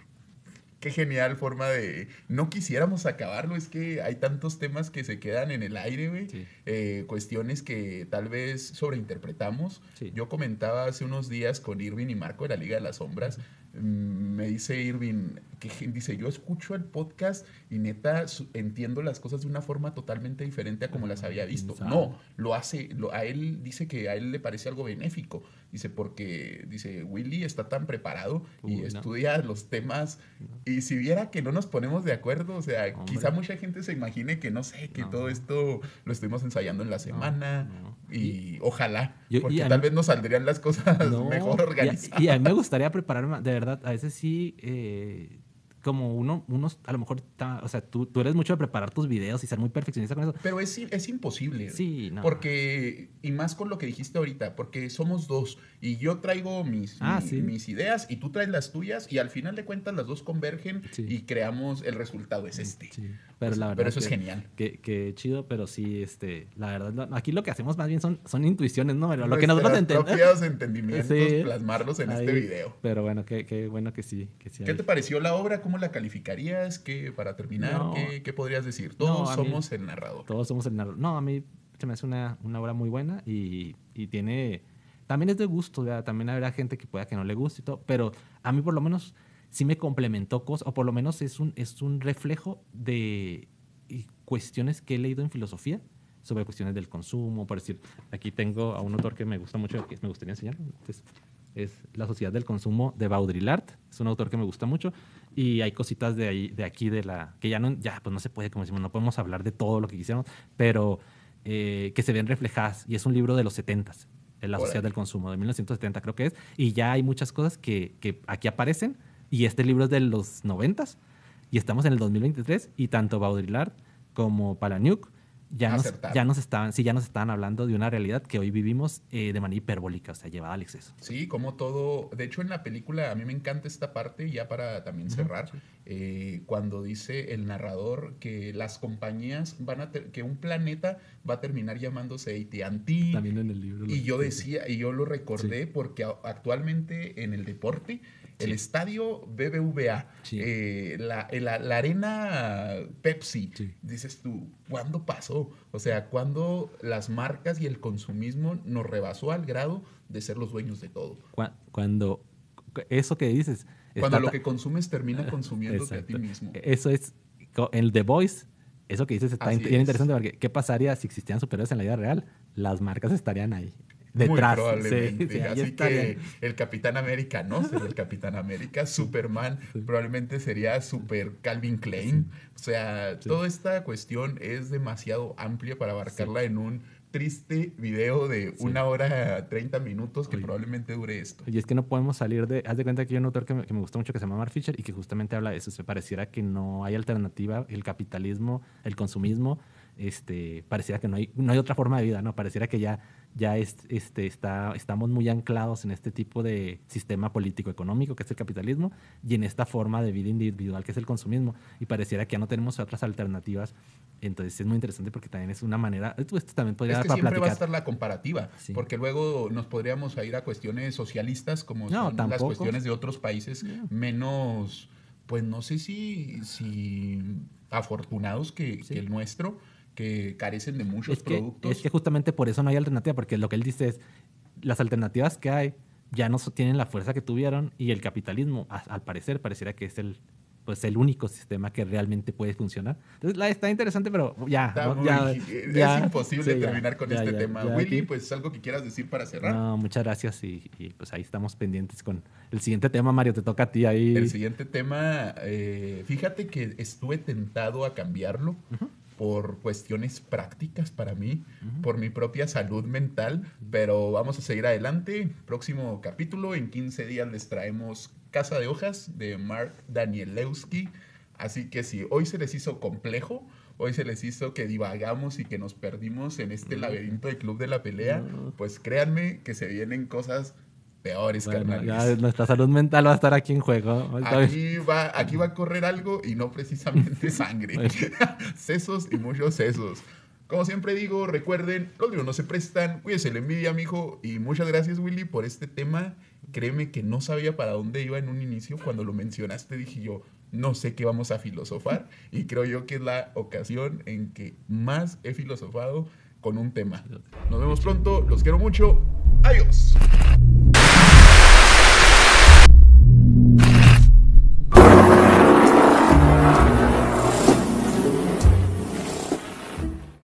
Qué genial forma de... No quisiéramos acabarlo, es que hay tantos temas que se quedan en el aire, güey. Eh, cuestiones que tal vez sobreinterpretamos. Yo comentaba hace unos días con Irving y Marco de la Liga de las Sombras, mm, me dice Irving, que dice, yo escucho el podcast y neta entiendo las cosas de una forma totalmente diferente a como las había visto. No, lo hace, lo, a él dice que a él le parece algo benéfico. Dice, porque, dice, Willy está tan preparado y estudia los temas. Y si viera que no nos ponemos de acuerdo, o sea, quizá mucha gente se imagine que no sé, que todo esto lo estuvimos ensayando en la semana. Y, ojalá, porque tal vez nos saldrían las cosas mejor organizadas. Y a, mí me gustaría prepararme, de verdad, a veces sí. Eh, como uno, unos a lo mejor o sea, tú, tú, eres mucho de preparar tus videos y ser muy perfeccionista con eso. Pero es, es imposible. Sí, no. Porque, y más con lo que dijiste ahorita, porque somos dos y yo traigo mis, ah, mis ideas y tú traes las tuyas y al final de cuentas las dos convergen y creamos el resultado es este. Pero, eso es genial. Qué chido, pero sí, este, la verdad, aquí lo que hacemos más bien son, son intuiciones, ¿no? Pero lo que nosotros entendemos. entendimientos, plasmarlos en este video. Pero bueno, qué, qué bueno que sí. ¿Qué te pareció la obra? ¿Cómo la calificarías? ¿Qué, para terminar, ¿qué, podrías decir? Todos somos el narrador. Todos somos el narrador. No, a mí se me hace una, obra muy buena y, y tiene también es de gusto, también habrá gente que pueda que no le guste y todo, pero a mí por lo menos sí me complementó cosas, o por lo menos es un, es un reflejo de eh, cuestiones que he leído en filosofía sobre cuestiones del consumo, por decir, aquí tengo a un autor que me gusta mucho, que me gustaría enseñar, pues, es La sociedad del consumo de Baudrillard, es un autor que me gusta mucho, y hay cositas de, ahí, de aquí, de la, que ya no, ya, pues, no se puede, como decimos, no podemos hablar de todo lo que quisiéramos, pero eh, que se ven reflejadas, y es un libro de los setentas, la sociedad del consumo, de 1970 creo que es, y ya hay muchas cosas que, aquí aparecen, y este libro es de los 90 y estamos en el 2023, y tanto Baudrillard como Palaniuk ya nos, estaban, sí, ya nos estaban hablando de una realidad que hoy vivimos eh, de manera hiperbólica, o sea, llevada al exceso. Sí, como todo, de hecho en la película a mí me encanta esta parte, ya para también cerrar, eh, cuando dice el narrador que las compañías van a, que un planeta va a terminar llamándose AT&T. También en el libro. Y yo decía, y yo lo recordé porque actualmente en el deporte el estadio BBVA, eh, eh, la, arena Pepsi. Dices tú, ¿cuándo pasó? O sea, ¿cuándo las marcas y el consumismo nos rebasó al grado de ser los dueños de todo? Cuando eso que dices... Cuando lo que consumes termina consumiéndote a ti mismo. Eso es, en The Voice, eso que dices está interesante porque ¿qué pasaría si existían superhéroes en la vida real? Las marcas estarían ahí detrás. Muy probablemente. Así que el Capitán América no sería el Capitán América. Superman probablemente sería Super Calvin Klein. O sea, toda esta cuestión es demasiado amplia para abarcarla en un triste video de una hora 30 minutos que probablemente dure esto. Y es que no podemos salir de... Haz de cuenta que hay un autor que me, que me gustó mucho que se llama Mark Fisher y que justamente habla de eso. Se pareciera que no hay alternativa. El capitalismo, el consumismo este, pareciera que no hay, no hay otra forma de vida, ¿no? Pareciera que ya, ya este, está, estamos muy anclados en este tipo de sistema político-económico que es el capitalismo y en esta forma de vida individual que es el consumismo. Y pareciera que ya no tenemos otras alternativas. Entonces es muy interesante porque también es una manera, esto, también podría es que siempre va a estar la comparativa, porque luego nos podríamos ir a cuestiones socialistas como las cuestiones de otros países menos, pues no sé si, si afortunados que, que el nuestro, que carecen de muchos que, productos. Es que justamente por eso no hay alternativa, porque lo que él dice es, las alternativas que hay ya no tienen la fuerza que tuvieron y el capitalismo, al parecer, pareciera que es el, pues el único sistema que realmente puede funcionar. Entonces, la, está interesante, pero ya. ya es imposible terminar con este tema. Willy, pues algo que quieras decir para cerrar. No, muchas gracias y, pues ahí estamos pendientes con el siguiente tema, Mario, te toca a ti ahí. El siguiente tema, eh, fíjate que estuve tentado a cambiarlo por cuestiones prácticas para mí, por mi propia salud mental, pero vamos a seguir adelante. Próximo capítulo, en 15 días les traemos Casa de Hojas de Mark Danielewski. Así que si hoy se les hizo complejo, hoy se les hizo que divagamos y que nos perdimos en este laberinto de Club de la Pelea, pues créanme que se vienen cosas peores, bueno, carnales. nuestra salud mental va a estar aquí en juego. Aquí va, aquí va a correr algo y no precisamente sangre. sesos y muchos sesos. Como siempre digo, recuerden, los libros no se prestan, cuídense la envidia, mijo, y muchas gracias, Willy, por este tema. Créeme que no sabía para dónde iba en un inicio. Cuando lo mencionaste, dije yo, no sé qué vamos a filosofar, y creo yo que es la ocasión en que más he filosofado con un tema. Nos vemos pronto, los quiero mucho, adiós.